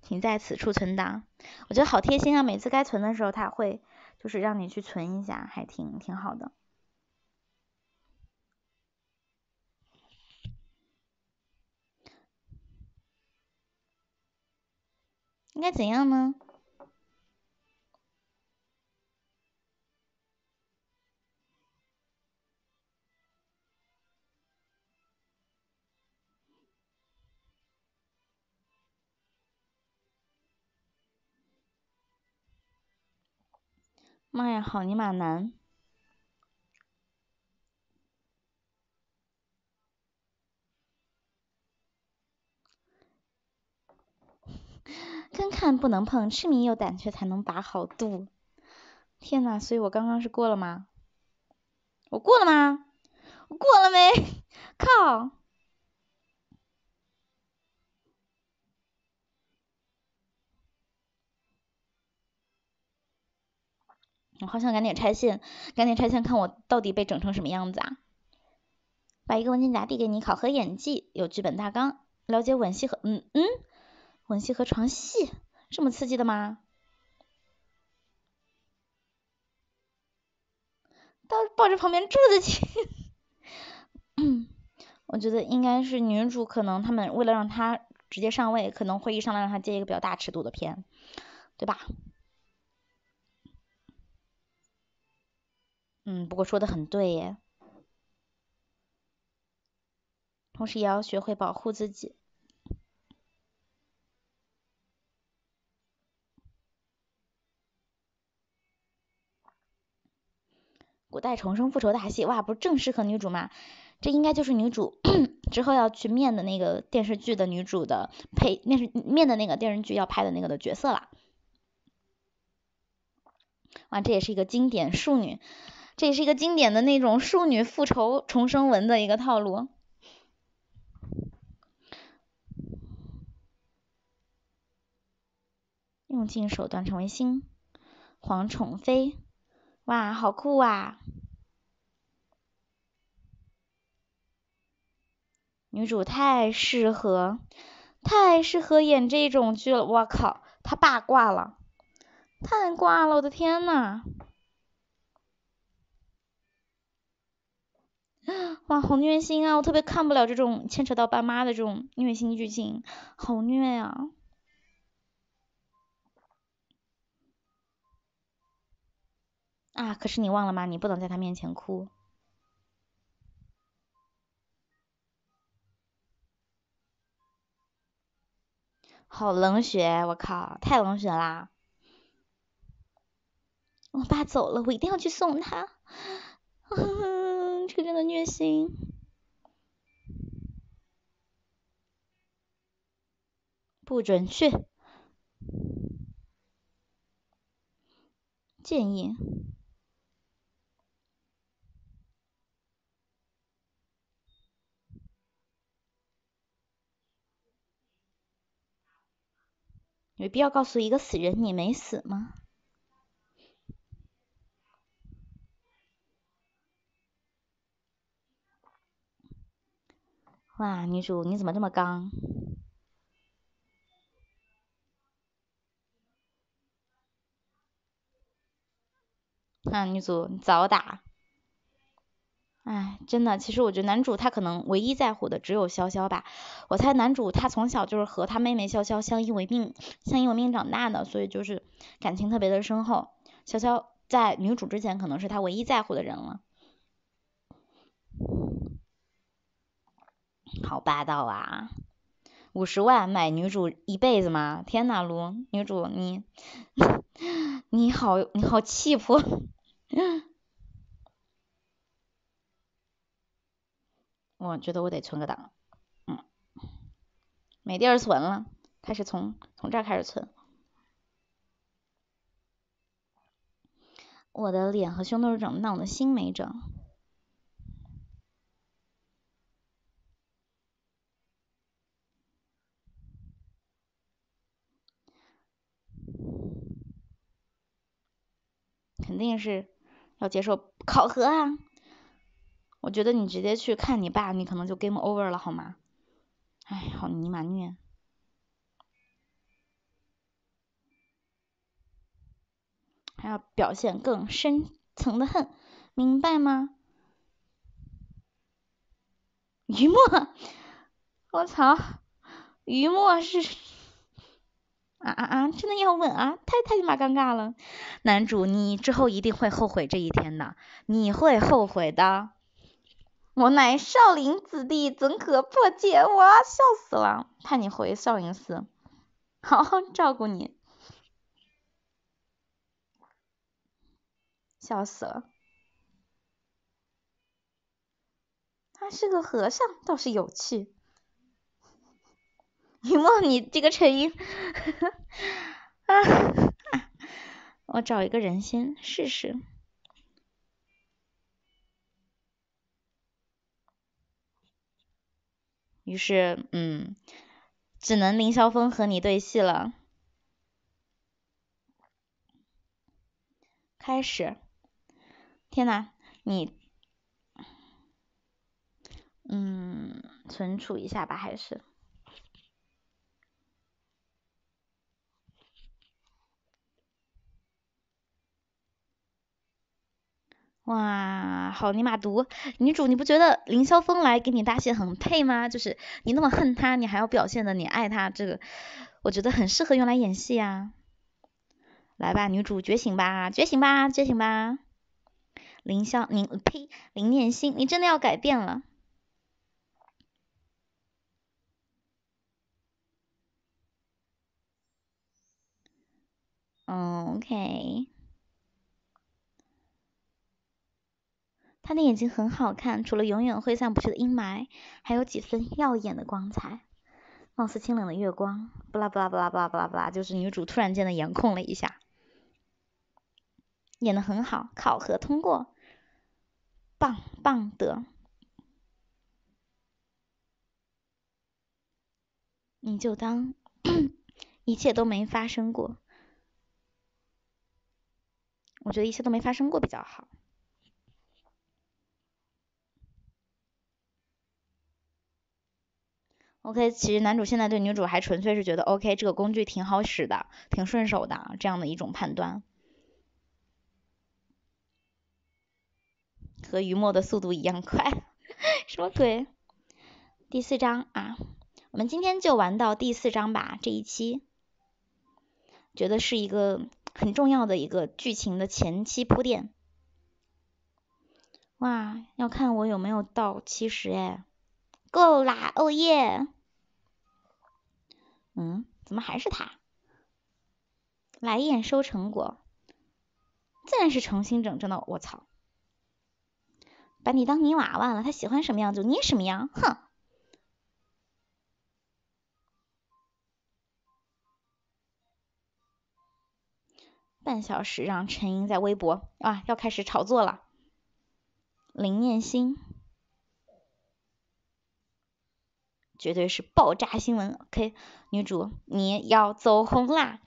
请在此处存档，我觉得好贴心啊！每次该存的时候，他会就是让你去存一下，还挺挺好的。应该怎样呢？妈呀，好尼玛难！跟 [laughs] 看不能碰，痴迷又胆怯才能把好度。天呐，所以我刚刚是过了吗？我过了吗？我过了没？[laughs] 靠！好想赶紧拆信，赶紧拆信，看我到底被整成什么样子啊！把一个文件夹递给你，考核演技，有剧本大纲，了解吻戏和嗯嗯吻戏和床戏，这么刺激的吗？到抱着旁边柱子去。[coughs] 我觉得应该是女主，可能他们为了让她直接上位，可能会上来让她接一个比较大尺度的片，对吧？嗯，不过说的很对耶。同时也要学会保护自己。古代重生复仇大戏，哇，不正适合女主吗？这应该就是女主 [clears throat] 之后要去面的那个电视剧的女主的配面是面的那个电视剧要拍的那个的角色了。哇，这也是一个经典庶女。这也是一个经典的那种庶女复仇重生文的一个套路，用尽手段成为新皇宠妃，哇，好酷啊！女主太适合，太适合演这种剧了！我靠，她爸挂了，太挂了，我的天呐！哇，好虐心啊！我特别看不了这种牵扯到爸妈的这种虐心剧情，好虐啊！啊，可是你忘了吗？你不能在他面前哭。好冷血，我靠，太冷血啦！我爸走了，我一定要去送他。[laughs] 真正的虐心，不准确，建议，有必要告诉一个死人你没死吗？啊，女主你怎么这么刚？[laughs] 啊，女主早打。哎，真的，其实我觉得男主他可能唯一在乎的只有潇潇吧。我猜男主他从小就是和他妹妹潇潇相依为命、相依为命长大的，所以就是感情特别的深厚。潇潇在女主之前可能是他唯一在乎的人了。好霸道啊！五十万买女主一辈子吗？天呐，卢女主你，[laughs] 你好你好气魄！[laughs] 我觉得我得存个档，嗯，没地儿存了，开始从从这儿开始存。我的脸和胸都是整的，但我的心没整。肯定是要接受考核啊！我觉得你直接去看你爸，你可能就 game over 了，好吗？哎，好你妈虐！还要表现更深层的恨，明白吗？[laughs] 于墨，我操，于墨是。啊啊啊！真的要吻啊！太太你妈尴尬了。男主，你之后一定会后悔这一天的，你会后悔的。我乃少林子弟，怎可破戒？哇，笑死了！盼你回少林寺，[laughs] 好好照顾你。笑死了。他是个和尚，倒是有趣。你 [laughs] 梦你这个成音，啊！我找一个人先试试。于是，嗯，只能凌霄峰和你对戏了。开始！天哪，你，嗯，存储一下吧，还是。哇，好尼玛毒！女主，你不觉得凌霄峰来给你搭戏很配吗？就是你那么恨他，你还要表现的你爱他，这个我觉得很适合用来演戏呀。来吧，女主觉醒吧，觉醒吧，觉醒吧！凌霄，你呸，林念心，你真的要改变了。OK。他的眼睛很好看，除了永远挥散不去的阴霾，还有几分耀眼的光彩，貌似清冷的月光。不啦不啦不啦不啦不啦不啦，就是女主突然间的颜控了一下，演的很好，考核通过，棒棒的。你就当一切都没发生过，我觉得一切都没发生过比较好。O.K.，其实男主现在对女主还纯粹是觉得 O.K. 这个工具挺好使的，挺顺手的这样的一种判断，和于墨的速度一样快，[laughs] 什么鬼？第四章啊，我们今天就玩到第四章吧，这一期，觉得是一个很重要的一个剧情的前期铺垫。哇，要看我有没有到七十哎。够啦，哦耶！嗯，怎么还是他？来验收成果，自然是重新整，真的，我操！把你当泥娃娃了，他喜欢什么样就捏什么样，哼！半小时让陈英在微博啊，要开始炒作了，林念心。绝对是爆炸新闻，OK，女主你要走红啦！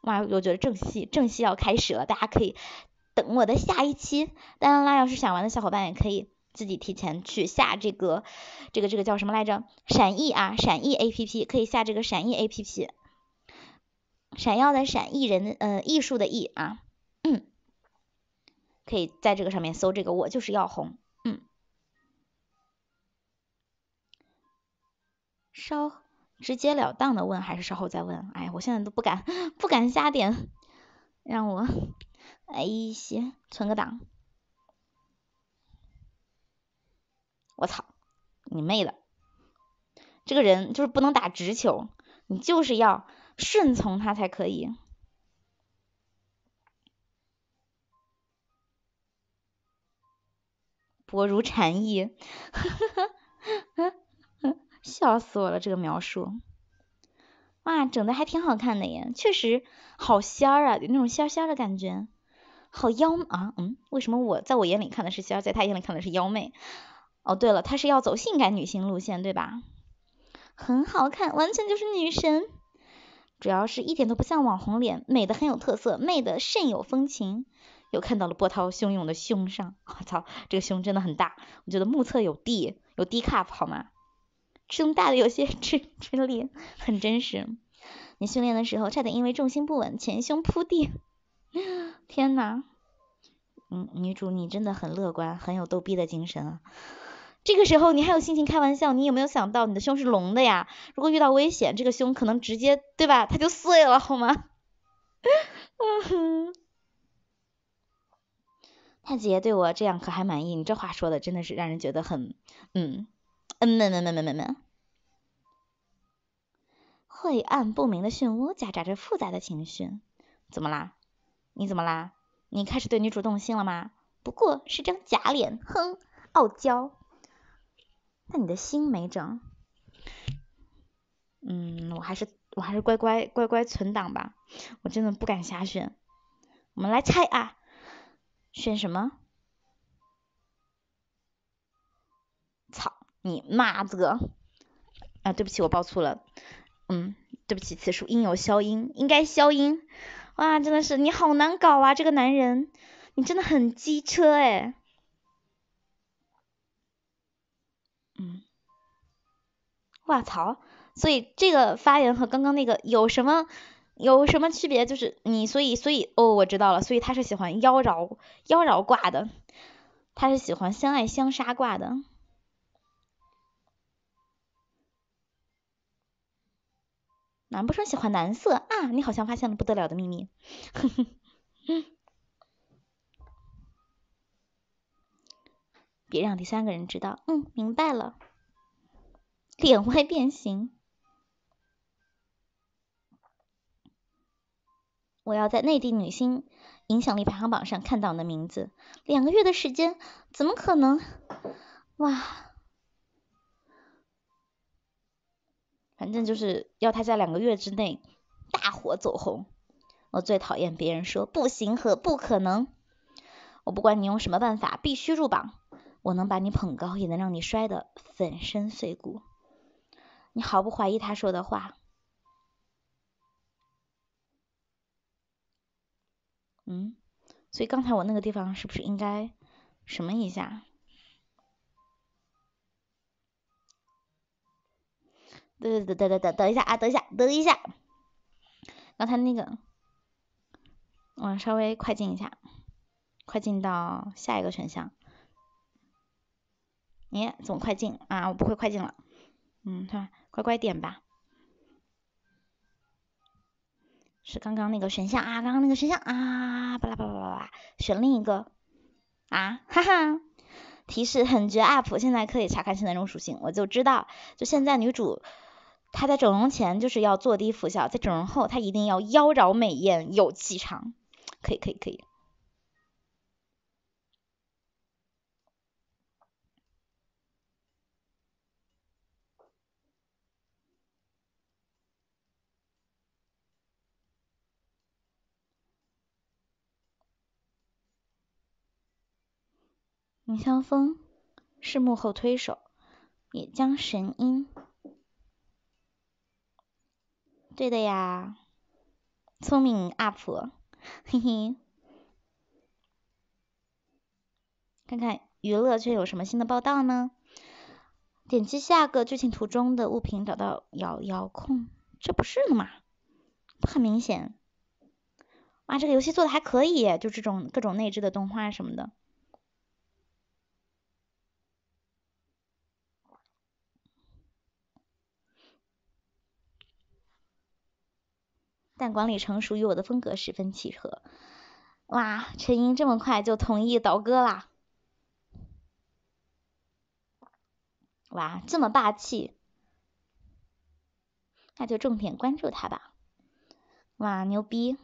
哇，我觉得正戏正戏要开始了，大家可以等我的下一期。当然啦，要是想玩的小伙伴也可以自己提前去下这个这个这个叫什么来着？闪艺啊，闪艺 APP 可以下这个闪艺 APP，闪耀的闪艺人的呃艺术的艺啊，嗯，可以在这个上面搜这个我就是要红。稍直截了当的问，还是稍后再问？哎，我现在都不敢不敢瞎点，让我哎一些存个档。我操，你妹的！这个人就是不能打直球，你就是要顺从他才可以。薄如蝉翼。呵呵呵。笑死我了，这个描述，哇，整的还挺好看的耶，确实好仙儿啊，有那种仙仙的感觉，好妖啊，嗯，为什么我在我眼里看的是仙儿，在他眼里看的是妖妹？哦，对了，他是要走性感女性路线对吧？很好看，完全就是女神，主要是一点都不像网红脸，美的很有特色，媚的甚有风情。又看到了波涛汹涌的胸上，我操，这个胸真的很大，我觉得目测有 D，有 D cup 好吗？胸大的有些吃吃力，很真实。你训练的时候差点因为重心不稳前胸扑地，[laughs] 天呐，嗯，女主你真的很乐观，很有逗逼的精神啊。这个时候你还有心情开玩笑，你有没有想到你的胸是隆的呀？如果遇到危险，这个胸可能直接对吧，它就碎了好吗？嗯哼。太姐对我这样可还满意？你这话说的真的是让人觉得很嗯。嗯没没没没没没。晦暗不明的漩涡夹杂着复杂的情绪，怎么啦？你怎么啦？你开始对女主动心了吗？不过是张假脸，哼，傲娇。那你的心没整？嗯，我还是我还是乖乖乖乖存档吧，我真的不敢瞎选。我们来猜啊，选什么？你妈的！啊，对不起，我报错了。嗯，对不起，此处应有消音，应该消音。哇，真的是你好难搞啊，这个男人，你真的很机车哎。嗯，哇操！所以这个发言和刚刚那个有什么有什么区别？就是你，所以所以哦，我知道了，所以他是喜欢妖娆妖娆挂的，他是喜欢相爱相杀挂的。难不成喜欢蓝色啊？你好像发现了不得了的秘密，哼哼，别让第三个人知道。嗯，明白了，脸歪变形。我要在内地女星影响力排行榜上看到你的名字。两个月的时间，怎么可能？哇！反正就是要他在两个月之内大火走红。我最讨厌别人说不行和不可能。我不管你用什么办法，必须入榜。我能把你捧高，也能让你摔得粉身碎骨。你毫不怀疑他说的话。嗯，所以刚才我那个地方是不是应该什么一下？对对对对对等一下啊等一下等一下，刚才那个，我稍微快进一下，快进到下一个选项。咦？怎么快进啊？我不会快进了。嗯，看，乖乖点吧。是刚刚那个选项啊，刚刚那个选项啊，巴拉巴拉巴拉巴拉，选另一个。啊！哈哈！提示很绝，UP，现在可以查看新内容属性。我就知道，就现在女主。她在整容前就是要坐低服笑，在整容后她一定要妖娆美艳有气场，可以可以可以。林萧峰是幕后推手，也将神音对的呀，聪明 UP，嘿嘿，看看娱乐圈有什么新的报道呢？点击下个剧情图中的物品，找到遥遥控，这不是的吗？很明显，哇，这个游戏做的还可以，就这种各种内置的动画什么的。但管理成熟与我的风格十分契合。哇，陈英这么快就同意倒戈啦！哇，这么霸气！那就重点关注他吧。哇，牛逼！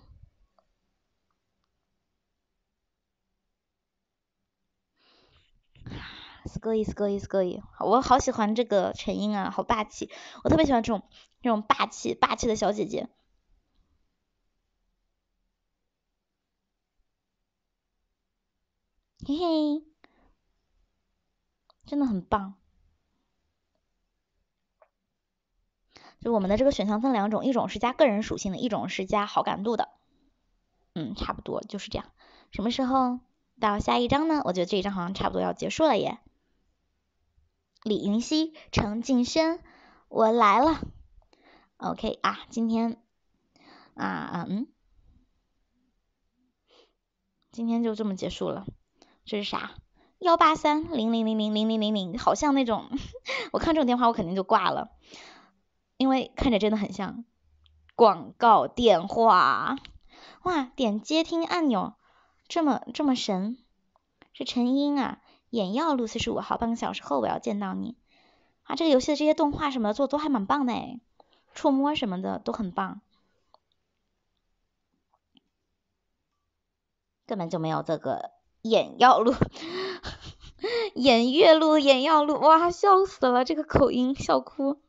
是可以，是可以，是可以。我好喜欢这个陈英啊，好霸气！我特别喜欢这种这种霸气、霸气的小姐姐。嘿嘿，真的很棒。就我们的这个选项分两种，一种是加个人属性的，一种是加好感度的。嗯，差不多就是这样。什么时候到下一章呢？我觉得这一章好像差不多要结束了耶。李云熙、程静轩，我来了。OK 啊，今天啊啊嗯，今天就这么结束了。这是啥？幺八三零零零零零零零零，好像那种，[laughs] 我看这种电话我肯定就挂了，因为看着真的很像广告电话。哇，点接听按钮，这么这么神？是陈英啊？眼药露四十五号，半个小时后我要见到你。啊，这个游戏的这些动画什么的做都还蛮棒的，触摸什么的都很棒，根本就没有这个。眼药路，[laughs] 眼月路，眼药路，哇，笑死了，这个口音笑哭。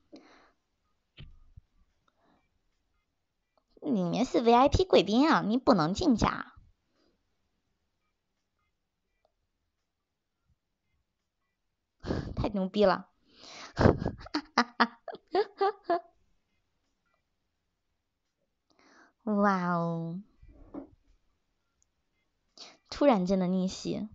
里面是 VIP 贵宾啊，你不能进去。[laughs] 太牛逼了！[laughs] 哇哦！突然间的逆袭，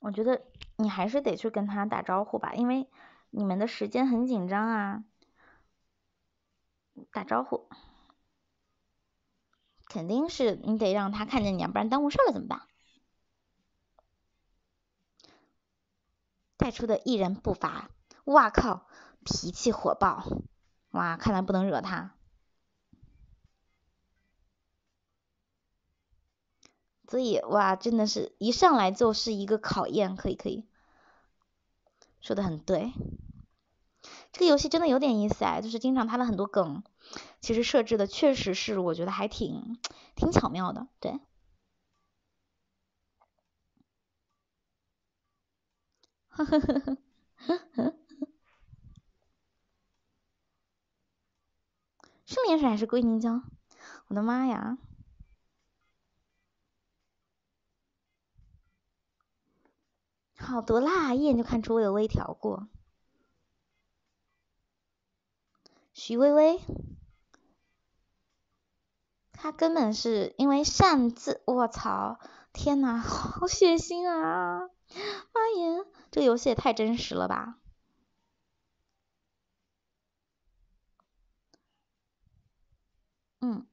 我觉得你还是得去跟他打招呼吧，因为你们的时间很紧张啊。打招呼，肯定是你得让他看见你，不然耽误事了怎么办？带出的一人不伐，哇靠，脾气火爆，哇，看来不能惹他。所以哇，真的是一上来就是一个考验，可以可以说的很对。这个游戏真的有点意思哎，就是经常它的很多梗，其实设置的确实是我觉得还挺挺巧妙的，对。呵呵呵呵呵哈！是脸水还是硅凝胶？我的妈呀！好多啦，一眼就看出我有微调过。徐微微，他根本是因为擅自，我操！天呐，好血腥啊！妈耶，这个游戏也太真实了吧？嗯，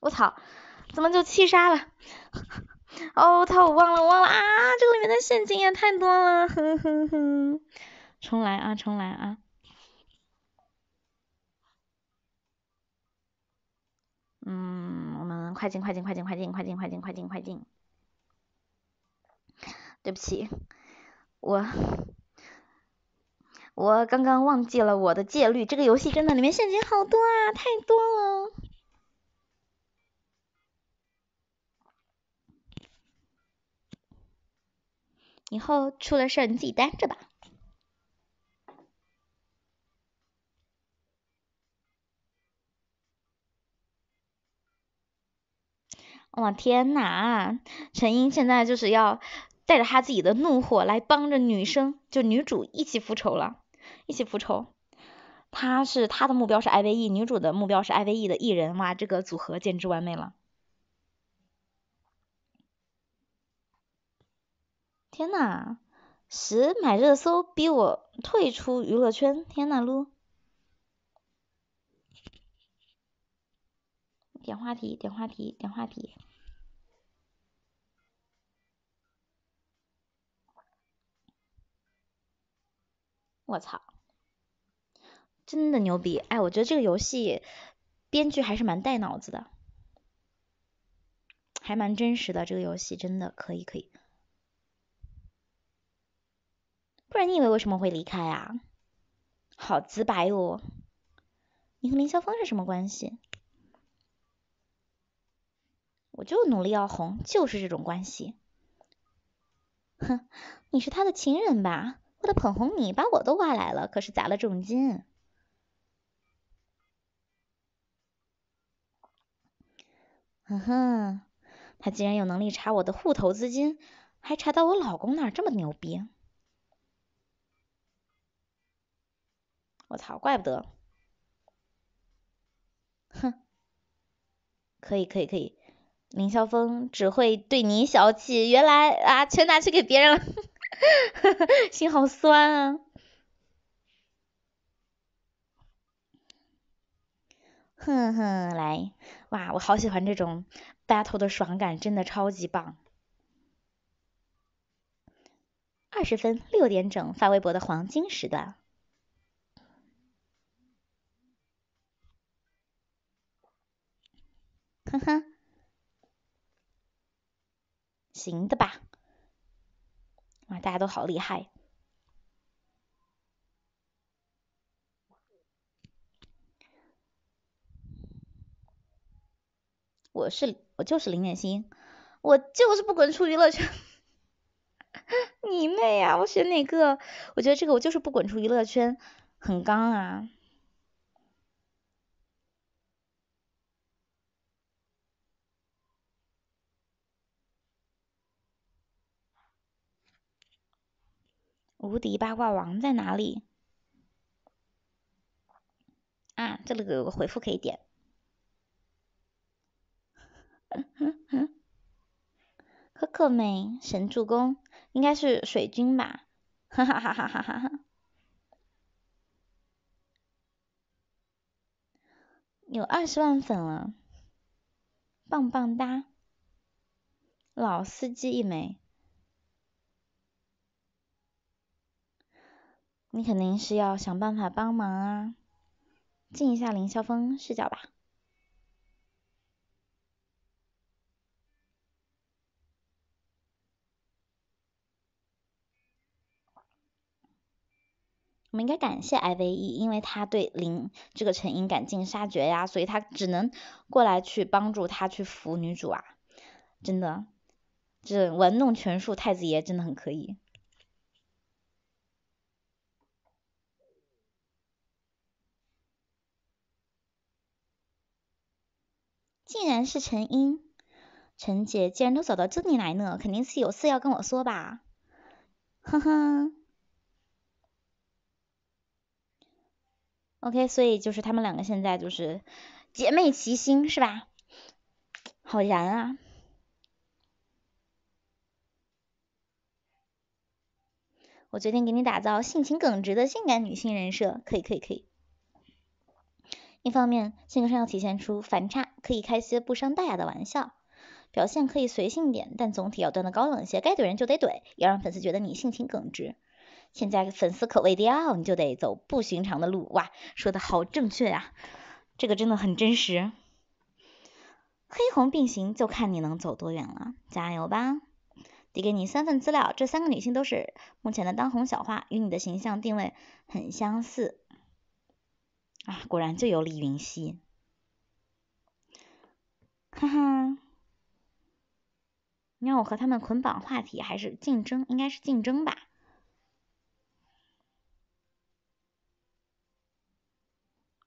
我操，怎么就七杀了？哦，他我忘了，我忘了啊！这个里面的陷阱也太多了，哼哼哼，重来啊，重来啊！嗯，我们快进，快进，快进，快进，快进，快进，快进，快进。对不起，我我刚刚忘记了我的戒律。这个游戏真的里面陷阱好多啊，太多了。以后出了事儿你自己担着吧。哇天哪，陈英现在就是要带着他自己的怒火来帮着女生，就女主一起复仇了，一起复仇。他是他的目标是 IVE，女主的目标是 IVE 的艺人，哇，这个组合简直完美了。天呐！十买热搜逼我退出娱乐圈，天呐撸！点话题，点话题，点话题。我操！真的牛逼！哎，我觉得这个游戏编剧还是蛮带脑子的，还蛮真实的。这个游戏真的可以，可以。不然你以为为什么会离开啊？好直白哦。你和林萧峰是什么关系？我就努力要红，就是这种关系。哼，你是他的情人吧？为了捧红你，把我都挖来了，可是砸了重金。哼哼，他竟然有能力查我的户头资金，还查到我老公那儿，这么牛逼。我操，怪不得！哼，可以，可以，可以。林萧峰只会对你小气，原来啊，全拿去给别人了，[laughs] 心好酸啊！哼哼，来，哇，我好喜欢这种 battle 的爽感，真的超级棒！二十分，六点整，发微博的黄金时段。呵呵，行的吧？哇，大家都好厉害！我是我就是林念心，我就是不滚出娱乐圈。[laughs] 你妹呀！我选哪个？我觉得这个我就是不滚出娱乐圈，很刚啊！无敌八卦王在哪里？啊，这里有个回复可以点。可可美神助攻，应该是水军吧？哈哈哈哈哈哈哈！有二十万粉了，棒棒哒！老司机一枚。你肯定是要想办法帮忙啊，进一下凌霄峰视角吧。我们应该感谢 IVE，因为他对林这个成因赶尽杀绝呀，所以他只能过来去帮助他去扶女主啊。真的，这玩弄权术，太子爷真的很可以。竟然是陈英，陈姐，既然都走到这里来呢，肯定是有事要跟我说吧？呵呵。OK，所以就是他们两个现在就是姐妹齐心，是吧？好燃啊！我决定给你打造性情耿直的性感女性人设，可以，可以，可以。一方面，性格上要体现出反差。可以开些不伤大雅的玩笑，表现可以随性点，但总体要端的高冷些。该怼人就得怼，要让粉丝觉得你性情耿直。现在粉丝口味刁，你就得走不寻常的路。哇，说的好正确啊，这个真的很真实。黑红并行，就看你能走多远了，加油吧！得给你三份资料，这三个女性都是目前的当红小花，与你的形象定位很相似。啊，果然就有李云溪。哈哈，你让我和他们捆绑话题，还是竞争？应该是竞争吧，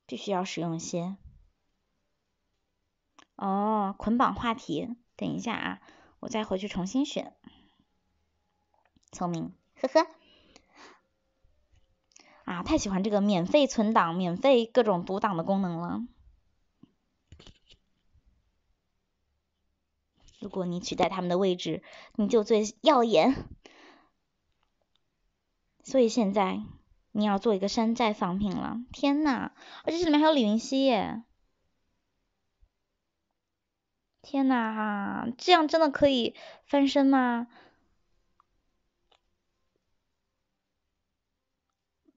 必须要使用一些。哦，捆绑话题，等一下啊，我再回去重新选。聪明，呵呵，啊，太喜欢这个免费存档、免费各种读档的功能了。如果你取代他们的位置，你就最耀眼。所以现在你要做一个山寨仿品了。天呐，而且这里面还有李云熙耶！天呐，哈，这样真的可以翻身吗？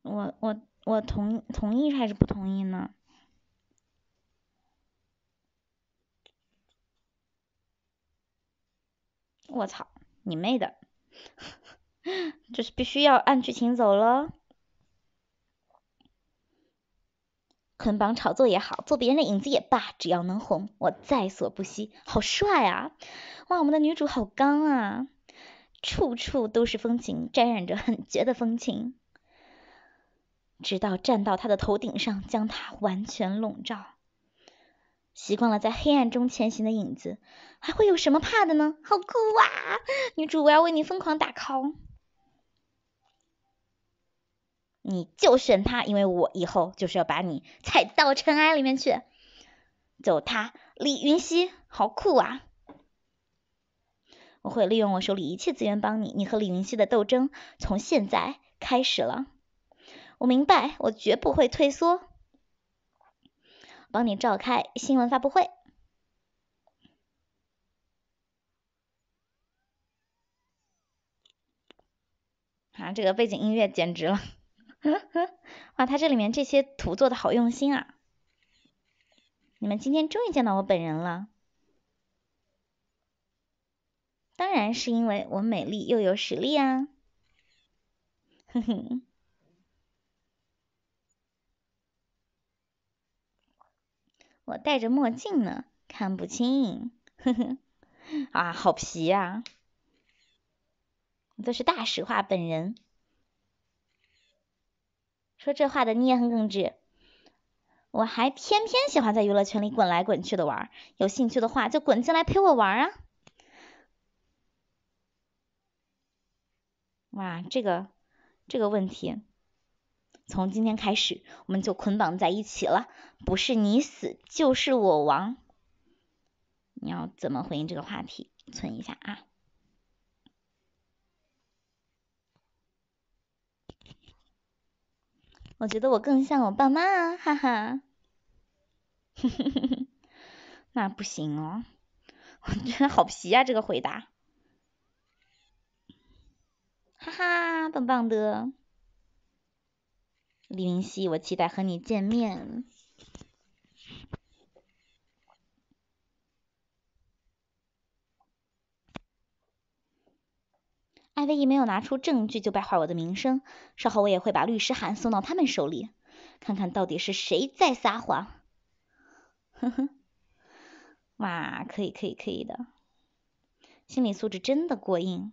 我我我同同意还是不同意呢？我操，你妹的！[laughs] 就是必须要按剧情走了。捆绑炒作也好，做别人的影子也罢，只要能红，我在所不惜。好帅啊！哇，我们的女主好刚啊！处处都是风情，沾染着很绝的风情，直到站到他的头顶上，将他完全笼罩。习惯了在黑暗中前行的影子，还会有什么怕的呢？好酷啊！女主，我要为你疯狂打 call！你就选他，因为我以后就是要把你踩到尘埃里面去。就他，李云熙，好酷啊！我会利用我手里一切资源帮你。你和李云熙的斗争从现在开始了。我明白，我绝不会退缩。帮你召开新闻发布会，啊，这个背景音乐简直了，[laughs] 哇，他这里面这些图做的好用心啊！你们今天终于见到我本人了，当然是因为我美丽又有实力啊，哼哼。我戴着墨镜呢，看不清，呵呵，啊，好皮呀！这是大实话，本人说这话的你也很耿直，我还偏偏喜欢在娱乐圈里滚来滚去的玩，有兴趣的话就滚进来陪我玩啊！哇，这个这个问题。从今天开始，我们就捆绑在一起了，不是你死就是我亡。你要怎么回应这个话题？存一下啊。我觉得我更像我爸妈，哈哈。[laughs] 那不行哦。[laughs] 我觉得好皮呀，这个回答。哈哈，棒棒的。李云熙，我期待和你见面。艾薇姨没有拿出证据就败坏我的名声，稍后我也会把律师函送到他们手里，看看到底是谁在撒谎。呵呵，哇，可以可以可以的，心理素质真的过硬。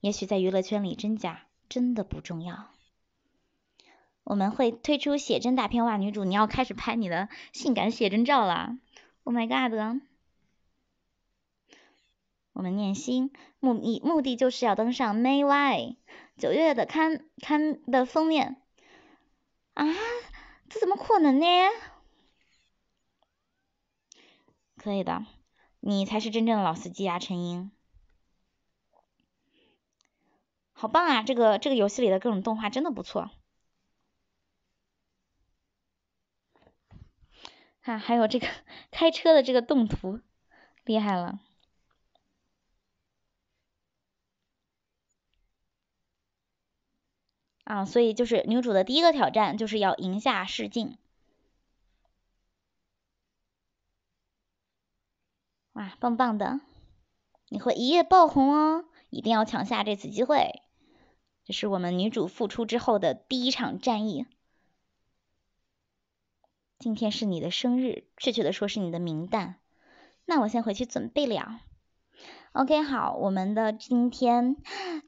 也许在娱乐圈里，真假真的不重要。我们会推出写真大片，哇！女主，你要开始拍你的性感写真照了！Oh my god！我们念心目，目的就是要登上 May Y 九月的刊刊的封面啊！这怎么可能呢？可以的，你才是真正的老司机啊，陈英！好棒啊！这个这个游戏里的各种动画真的不错。看，还有这个开车的这个动图，厉害了！啊，所以就是女主的第一个挑战就是要赢下试镜。哇，棒棒的！你会一夜爆红哦，一定要抢下这次机会。这是我们女主复出之后的第一场战役。今天是你的生日，确切的说是你的名单。那我先回去准备了。OK，好，我们的今天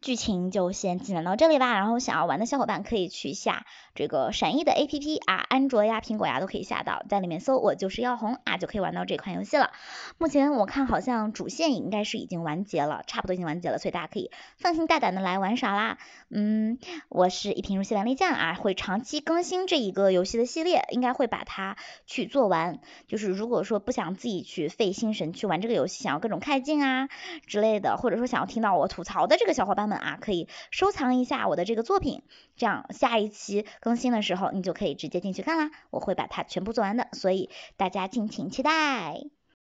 剧情就先进展到这里吧。然后想要玩的小伙伴可以去下这个闪翼的 APP 啊，安卓呀、苹果呀都可以下到，在里面搜“我就是要红”啊，就可以玩到这款游戏了。目前我看好像主线应该是已经完结了，差不多已经完结了，所以大家可以放心大胆的来玩耍啦。嗯，我是一瓶如戏玩力酱啊，会长期更新这一个游戏的系列，应该会把它去做完。就是如果说不想自己去费心神去玩这个游戏，想要各种开镜啊。之类的，或者说想要听到我吐槽的这个小伙伴们啊，可以收藏一下我的这个作品，这样下一期更新的时候你就可以直接进去看啦，我会把它全部做完的，所以大家敬请期待。